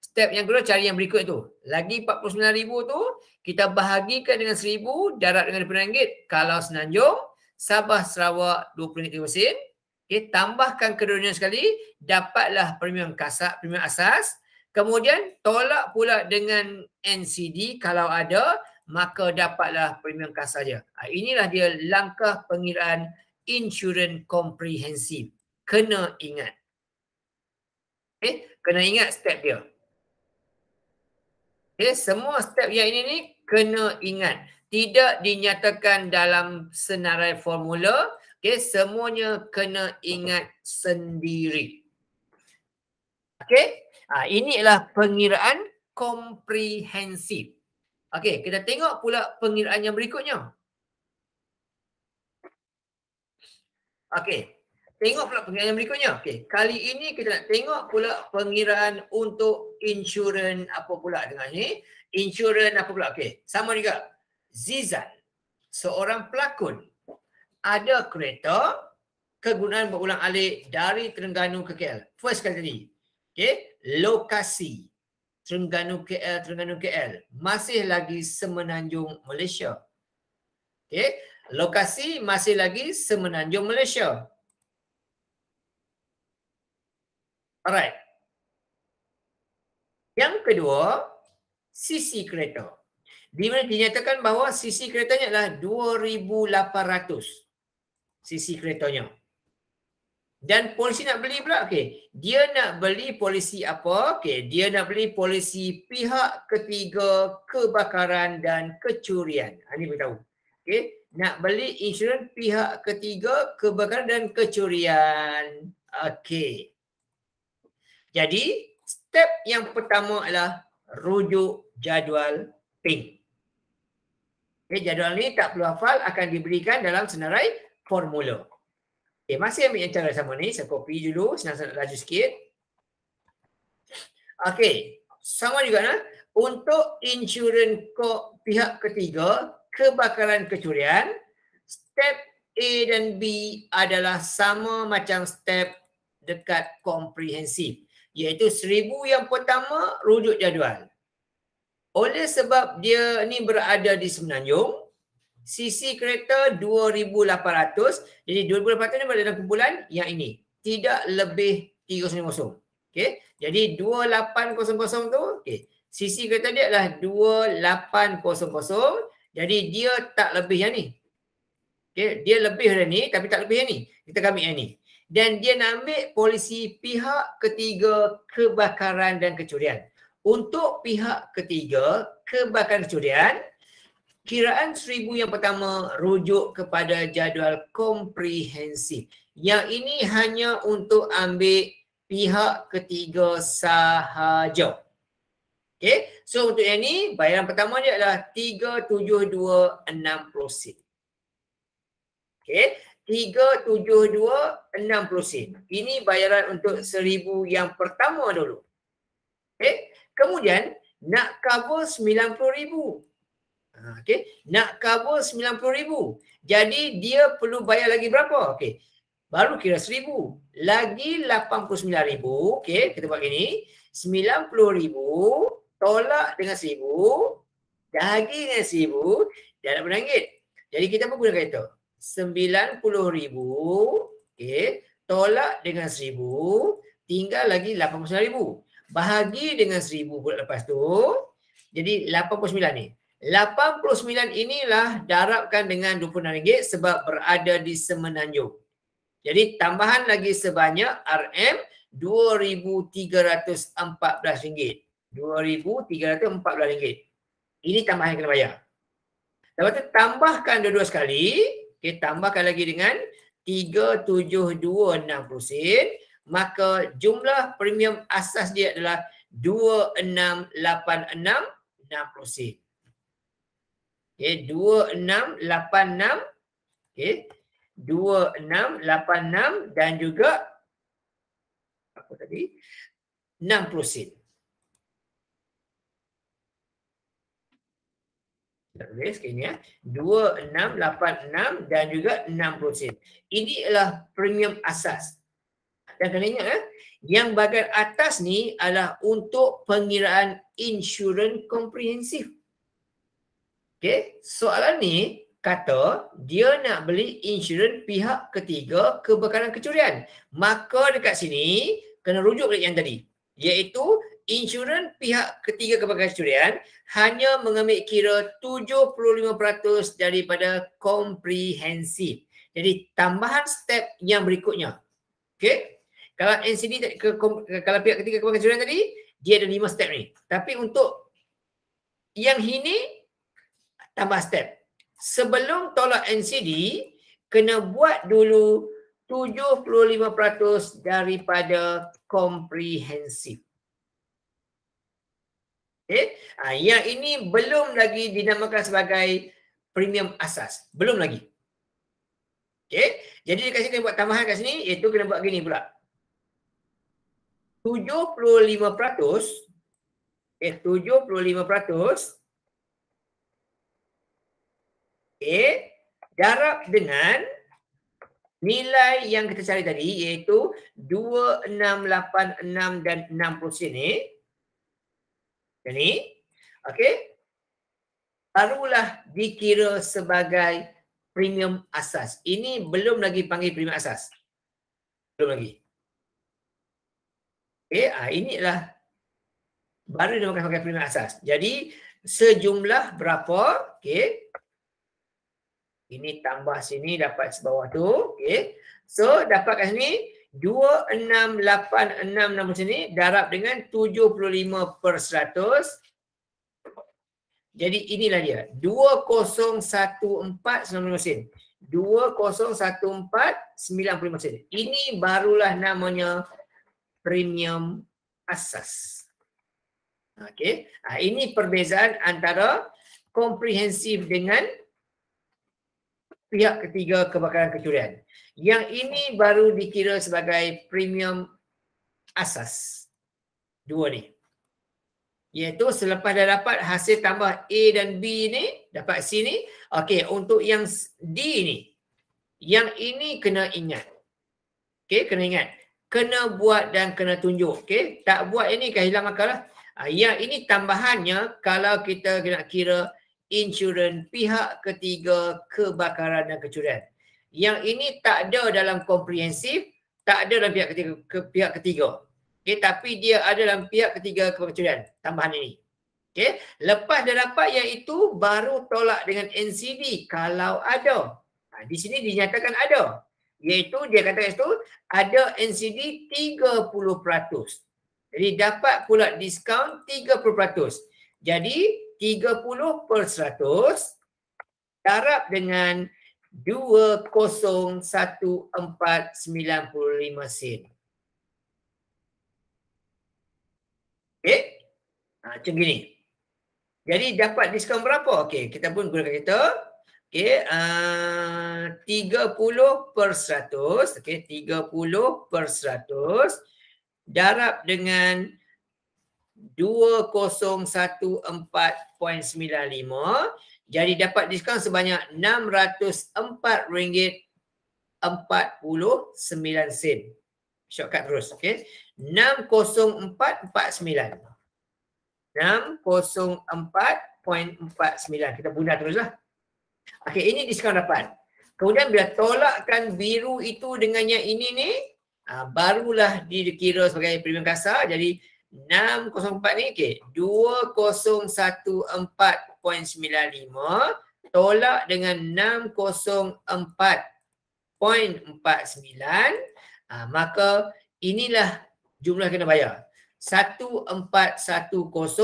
Step yang kedua cari yang berikut tu. Lagi RM49,000 tu kita bahagikan dengan RM1,000 darat dengan RM1,000. Kalau Senanjung, Sabah, Sarawak RM20,000. Okay, tambahkan kedua-duanya sekali. Dapatlah premium kasar, premium asas. Kemudian tolak pula dengan NCD kalau ada maka dapatlah premium kas saja. Ha, inilah dia langkah pengiraan insurans komprehensif. Kena ingat. Okay. Eh, kena ingat step dia. Okay. Eh, semua step yang ini ni kena ingat. Tidak dinyatakan dalam senarai formula. Okay. Semuanya kena ingat sendiri. Okay. Ha, inilah pengiraan komprehensif. Okey, kita tengok pula pengiraan yang berikutnya. Okey, tengok pula pengiraan yang berikutnya. Okey, kali ini kita nak tengok pula pengiraan untuk insurans apa pula dengan ni. Insurans apa pula. Okey, sama juga. Zizan, seorang pelakon. Ada kereta kegunaan berulang alik dari Terengganu ke KL. First kali tadi. Okey, lokasi. Terengganu KL, eh, Terengganu KL. Masih lagi Semenanjung Malaysia. Okay. Lokasi masih lagi Semenanjung Malaysia. Alright. Yang kedua, sisi kereta. Di mana dinyatakan bahawa sisi keretanya adalah 2,800 sisi keretanya. Dan polisi nak beli pula, okey. Dia nak beli polisi apa? Okey, dia nak beli polisi pihak ketiga kebakaran dan kecurian. Ha, ini beritahu. Okey, nak beli insurans pihak ketiga kebakaran dan kecurian. Okey. Jadi, step yang pertama adalah rujuk jadual PIN. Okey, jadual ni tak perlu hafal akan diberikan dalam senarai formula. Okay, eh, masih ambil yang cara sama ni. Saya copy dulu. Senang-senang laju sikit. Okay. Sama juga nah. Untuk insurans ko pihak ketiga, kebakaran kecurian, step A dan B adalah sama macam step dekat komprehensif. Iaitu seribu yang pertama rujuk jadual. Oleh sebab dia ni berada di Semenanjung, CC kereta 2,800. Jadi 2,800 ni berada dalam kumpulan yang ini. Tidak lebih 3,500. Okay. Jadi 2,800 tu, okay. CC kereta dia adalah 2,800. Jadi dia tak lebih yang ni. Okay. Dia lebih dari ni tapi tak lebih yang ni. Kita ambil yang ni. Dan dia nak ambil polisi pihak ketiga kebakaran dan kecurian. Untuk pihak ketiga kebakaran kecurian, Kiraan seribu yang pertama rujuk kepada jadual komprehensif. Yang ini hanya untuk ambil pihak ketiga sahaja. Okay. So untuk yang ni bayaran pertama dia adalah 37260 sen. Okay. 37260 sen. Ini bayaran untuk seribu yang pertama dulu. Okay. Kemudian nak cover 90000 Ha, okey, nak cover sembilan puluh ribu. Jadi dia perlu bayar lagi berapa? Okey, baru kira seribu. Lagi lapan puluh sembilan ribu. Okey, kita buat gini. Sembilan puluh ribu tolak dengan seribu. Lagi dengan seribu. Dah dapat ringgit. Jadi kita pun guna itu. Sembilan puluh ribu. Okey, tolak dengan seribu. Tinggal lagi lapan puluh sembilan ribu. Bahagi dengan seribu pula lepas tu. Jadi lapan puluh sembilan ni. RM89 inilah darabkan dengan rm ringgit sebab berada di Semenanjung. Jadi tambahan lagi sebanyak RM2,314. RM2,314. Ini tambahan yang kena bayar. Lepas tu tambahkan dua-dua sekali. Okay, tambahkan lagi dengan RM37,260 sen. Maka jumlah premium asas dia adalah RM2,686,60 sen. Okey, 2686. Okey. 2686 dan juga apa tadi? 60 sen. Tak boleh sekali ya. 2686 dan juga 60 sen. Ini adalah premium asas. Dan kena ingat eh, yang bagian atas ni adalah untuk pengiraan insurans komprehensif. Okay, soalan ni kata dia nak beli insurans pihak ketiga kebakaran kecurian. Maka dekat sini kena rujuk balik yang tadi. Iaitu insurans pihak ketiga kebakaran kecurian hanya mengambil kira 75% daripada komprehensif. Jadi tambahan step yang berikutnya. Okay. Kalau NCD, ke, kalau pihak ketiga kebakaran kecurian tadi, dia ada lima step ni. Tapi untuk yang ini, tambah step. Sebelum tolak NCD, kena buat dulu 75% daripada komprehensif. Okay. Ha, yang ini belum lagi dinamakan sebagai premium asas. Belum lagi. Okay. Jadi kat sini kena buat tambahan kat sini, itu kena buat gini pula. 75% eh 75% okay, darab dengan nilai yang kita cari tadi iaitu 2686 dan 60 sen ni. Yang ni. Okey. Barulah dikira sebagai premium asas. Ini belum lagi panggil premium asas. Belum lagi. Okey, ah inilah baru dia makan pakai premium asas. Jadi sejumlah berapa? Okey. Ini tambah sini dapat sebawah tu. Okay. So dapat kat sini 2686 nama sini darab dengan 75 per 100. Jadi inilah dia. 2014 95 sen. 2014 95 sini. Ini barulah namanya premium asas. Okey. Ah, ini perbezaan antara komprehensif dengan pihak ketiga kebakaran kecurian. Yang ini baru dikira sebagai premium asas. Dua ni. Iaitu selepas dah dapat hasil tambah A dan B ni, dapat C ni. Okey, untuk yang D ni. Yang ini kena ingat. Okey, kena ingat. Kena buat dan kena tunjuk. Okey, tak buat ini kehilangan akal lah. Ah, yang ini tambahannya kalau kita nak kira insurans pihak ketiga kebakaran dan kecurian. Yang ini tak ada dalam komprehensif, tak ada dalam pihak ketiga. Ke, pihak ketiga. Okay, tapi dia ada dalam pihak ketiga kebakaran tambahan ini. Okay. Lepas dah dapat yang baru tolak dengan NCD kalau ada. Ha, di sini dinyatakan ada. Iaitu dia kata itu ada NCD 30%. Jadi dapat pula diskaun 30%. Jadi 30 per 100 darab dengan 201495 sen. Okey. Ha, macam gini. Jadi dapat diskaun berapa? Okey, kita pun gunakan kereta. Okey, ah, uh, 30 per 100. Okey, 30 per 100 darab dengan 201495 201.495 jadi dapat diskaun sebanyak RM604.49 shortcut terus okey 60449 604.49 kita bunuh teruslah okey ini diskaun dapat kemudian bila tolakkan biru itu dengan yang ini ni ah, barulah dikira sebagai premium kasar jadi 604 ni okey 2014.95 tolak dengan 604.49 aa, ah, maka inilah jumlah kena bayar 1410 46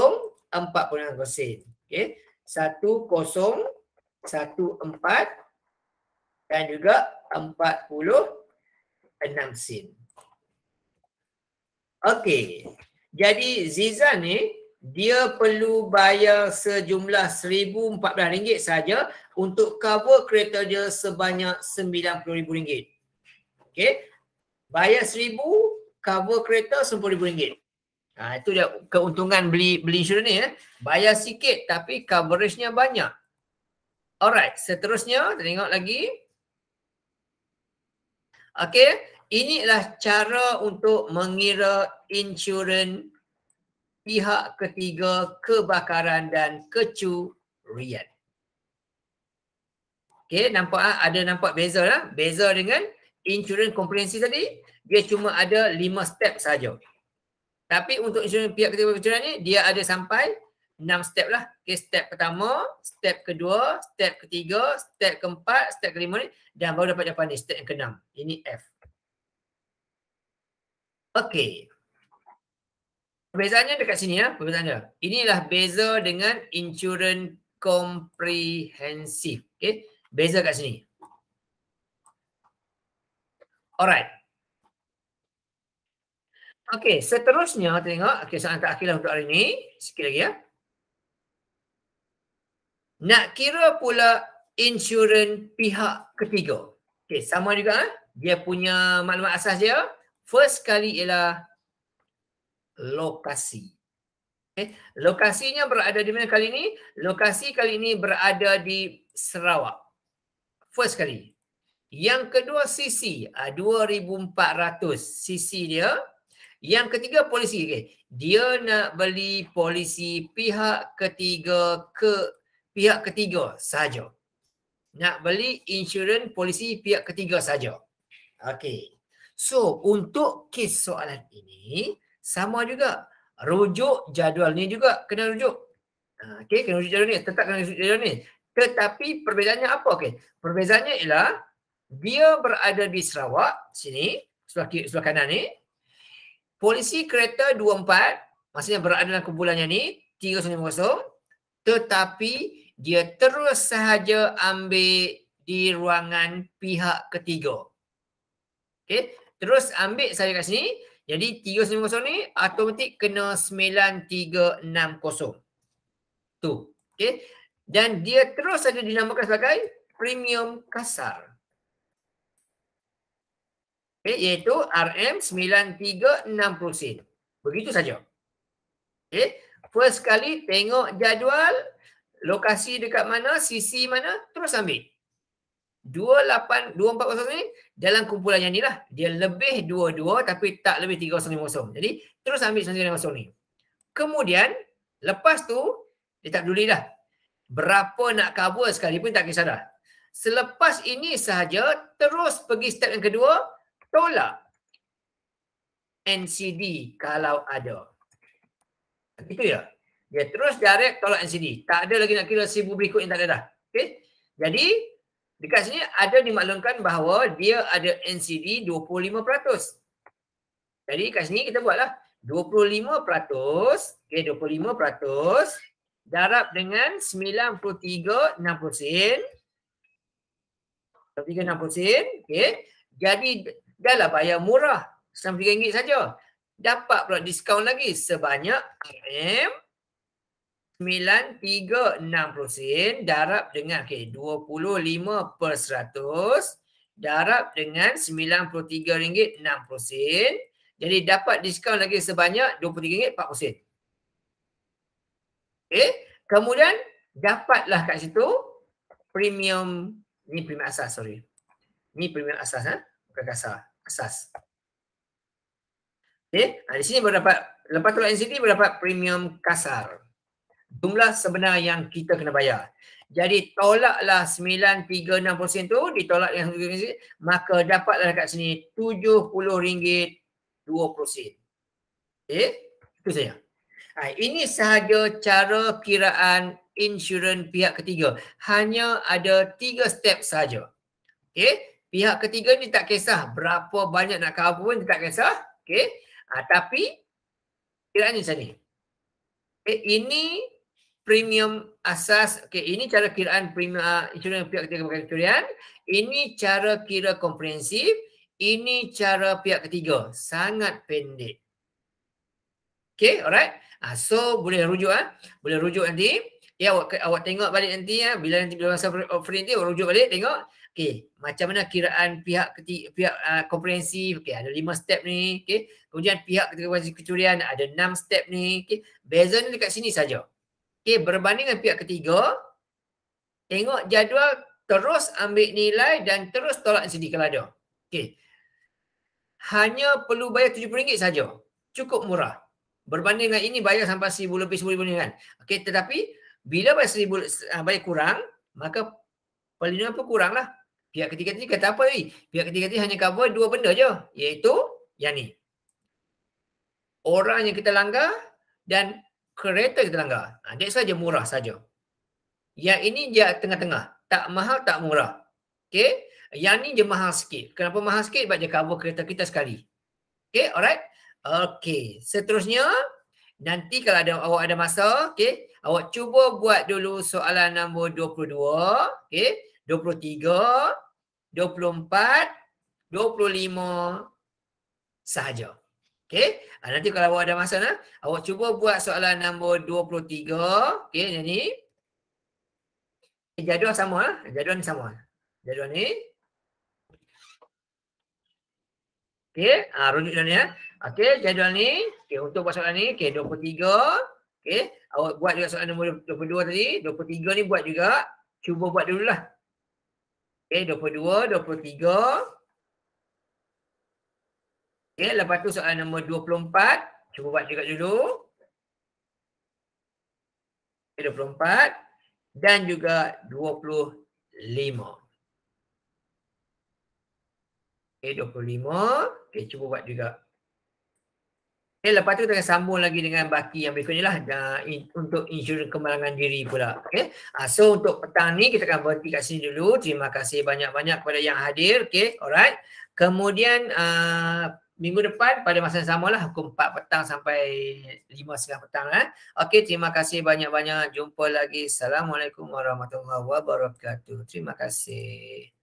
sen okey 1014 dan juga 46 sen okey jadi Ziza ni dia perlu bayar sejumlah RM1,014 saja untuk cover kereta dia sebanyak RM90,000. Okey, Bayar RM1,000, cover kereta RM10,000. Ha, itu dia keuntungan beli beli insurans ni. Eh. Bayar sikit tapi coveragenya banyak. Alright, seterusnya kita tengok lagi. Okey. Inilah cara untuk mengira insurans pihak ketiga kebakaran dan kecurian. Okey, nampak ah, ada nampak beza lah. Beza dengan insurans komprehensif tadi, dia cuma ada lima step saja. Tapi untuk insurans pihak ketiga kebakaran ni, dia ada sampai enam step lah. Okey, step pertama, step kedua, step ketiga, step keempat, step kelima ni dan baru dapat jawapan ni, step yang keenam. Ini F. Okey. Perbezaannya dekat sini ya, perbezaannya. Inilah beza dengan insurans komprehensif. Okey, beza kat sini. Alright. Okey, seterusnya tengok, okey soalan terakhir lah untuk hari ini. Sikit lagi ya. Nak kira pula insurans pihak ketiga. Okey, sama juga. Ha? Dia punya maklumat asas dia. First kali ialah lokasi. Okay. Eh, lokasinya berada di mana kali ini? Lokasi kali ini berada di Sarawak. First kali. Yang kedua sisi, 2,400 sisi dia. Yang ketiga polisi. Okay. Eh, dia nak beli polisi pihak ketiga ke pihak ketiga sahaja. Nak beli insurans polisi pihak ketiga sahaja. Okey. So, untuk kes soalan ini, sama juga. Rujuk jadual ni juga kena rujuk. Ha, okay kena rujuk jadual ni. Tetap kena rujuk jadual ni. Tetapi perbezaannya apa? Okay perbezaannya ialah dia berada di Sarawak, sini, sebelah, kiri, sebelah kanan ni. Polisi kereta 24, maksudnya berada dalam kumpulannya ni, 350. Tetapi dia terus sahaja ambil di ruangan pihak ketiga. Okay. Terus ambil saya kat sini. Jadi 390 ni automatik kena 9360. Tu. Okey. Dan dia terus saja dinamakan sebagai premium kasar. Okey, iaitu RM9360 sen. Begitu saja. Okey, first kali tengok jadual lokasi dekat mana, sisi mana, terus ambil. 28 ni dalam kumpulan yang ni lah. Dia lebih 22 tapi tak lebih 3050. Jadi terus ambil sendiri 1050 ni. Kemudian lepas tu dia tak peduli dah. Berapa nak cover sekalipun tak kisah dah. Selepas ini sahaja terus pergi step yang kedua tolak NCD kalau ada. itu ya. Dia terus direct tolak NCD. Tak ada lagi nak kira sibu berikut yang tak ada dah. Okay. Jadi Dekat sini ada dimaklumkan bahawa dia ada NCD 25%. Jadi kat sini kita buatlah 25%, okey 25% darab dengan 93.60 sen. 93.60 sen, okey. Jadi dah lah bayar murah RM93 saja. Dapat pula diskaun lagi sebanyak RM Sembilan tiga enam prosen darab dengan okay, lima per seratus darab dengan sembilan tiga ringgit enam prosen Jadi dapat diskaun lagi sebanyak dua puluh RM23.40. Okay. Kemudian dapatlah kat situ premium ni premium asas sorry. Ni premium asas ha? Bukan kasar. Asas. Okay. Ha, di sini berapa lepas tu ncd berapa premium kasar jumlah sebenar yang kita kena bayar. Jadi tolaklah 936% tu ditolak yang maka dapatlah dekat sini RM70.20. Okey, eh, itu saja. Ha, ini sahaja cara kiraan insurans pihak ketiga. Hanya ada tiga step sahaja. Okey, pihak ketiga ni tak kisah berapa banyak nak cover pun tak kisah. Okey, ha, tapi kiraan ni sini. Okay, eh, ini premium asas. okay ini cara kiraan premium uh, insurans yang pihak ketiga pakai curian. Ini cara kira komprehensif. Ini cara pihak ketiga. Sangat pendek. Okay, alright. Uh, so, boleh rujuk. Uh. Boleh rujuk nanti. Ya, awak, awak tengok balik nanti ya. Bila nanti bila masa offering nanti, awak rujuk balik tengok. Okay, macam mana kiraan pihak ketiga, pihak uh, komprehensif. Okay, ada lima step ni. Okay, kemudian pihak ketiga kecurian ada enam step ni. Okey, beza ni dekat sini saja. Okey, berbanding dengan pihak ketiga, tengok jadual terus ambil nilai dan terus tolak NCD kalau ada. Okey. Hanya perlu bayar RM70 saja. Cukup murah. Berbanding dengan ini bayar sampai RM1,000 lebih RM1,000 kan. Okey, tetapi bila bayar RM1,000 ah, bayar kurang, maka perlindungan pun kuranglah. Pihak ketiga ni kata apa ni? Pihak ketiga ni hanya cover dua benda je. Iaitu yang ni. Orang yang kita langgar dan kereta kita langgar. Ha, saja murah saja. Yang ini dia tengah-tengah. Tak mahal, tak murah. Okay. Yang ni je mahal sikit. Kenapa mahal sikit? Sebab dia cover kereta kita sekali. Okay, alright. Okay, seterusnya. Nanti kalau ada awak ada masa, okay. Awak cuba buat dulu soalan nombor 22. Okay, 23, 24, 25 sahaja. Okey. Ah, nanti kalau awak ada masa nak, awak cuba buat soalan nombor 23. Okey, yang ni. Eh, jadual sama lah. Jadual ni sama. Ah? Jadual ni. Okey, ha, ah, rujuk jadual ni. Ya. Okey, jadual ni. Okey, untuk buat soalan ni. Okey, 23. Okey, awak buat juga soalan nombor 22 tadi. 23 ni buat juga. Cuba buat dululah. Okey, 22, 23. Okey, lepas tu soalan nombor 24. Cuba buat juga dulu. Okey, 24. Dan juga 25. Okey, 25. Okey, cuba buat juga. Okey, lepas tu kita akan sambung lagi dengan baki yang berikutnya lah. Untuk insurans kemalangan diri pula. Okey, ha, so untuk petang ni kita akan berhenti kat sini dulu. Terima kasih banyak-banyak kepada yang hadir. Okey, alright. Kemudian, uh, minggu depan pada masa yang sama lah pukul 4 petang sampai 5 setengah petang eh. Okey terima kasih banyak-banyak. Jumpa lagi. Assalamualaikum warahmatullahi wabarakatuh. Terima kasih.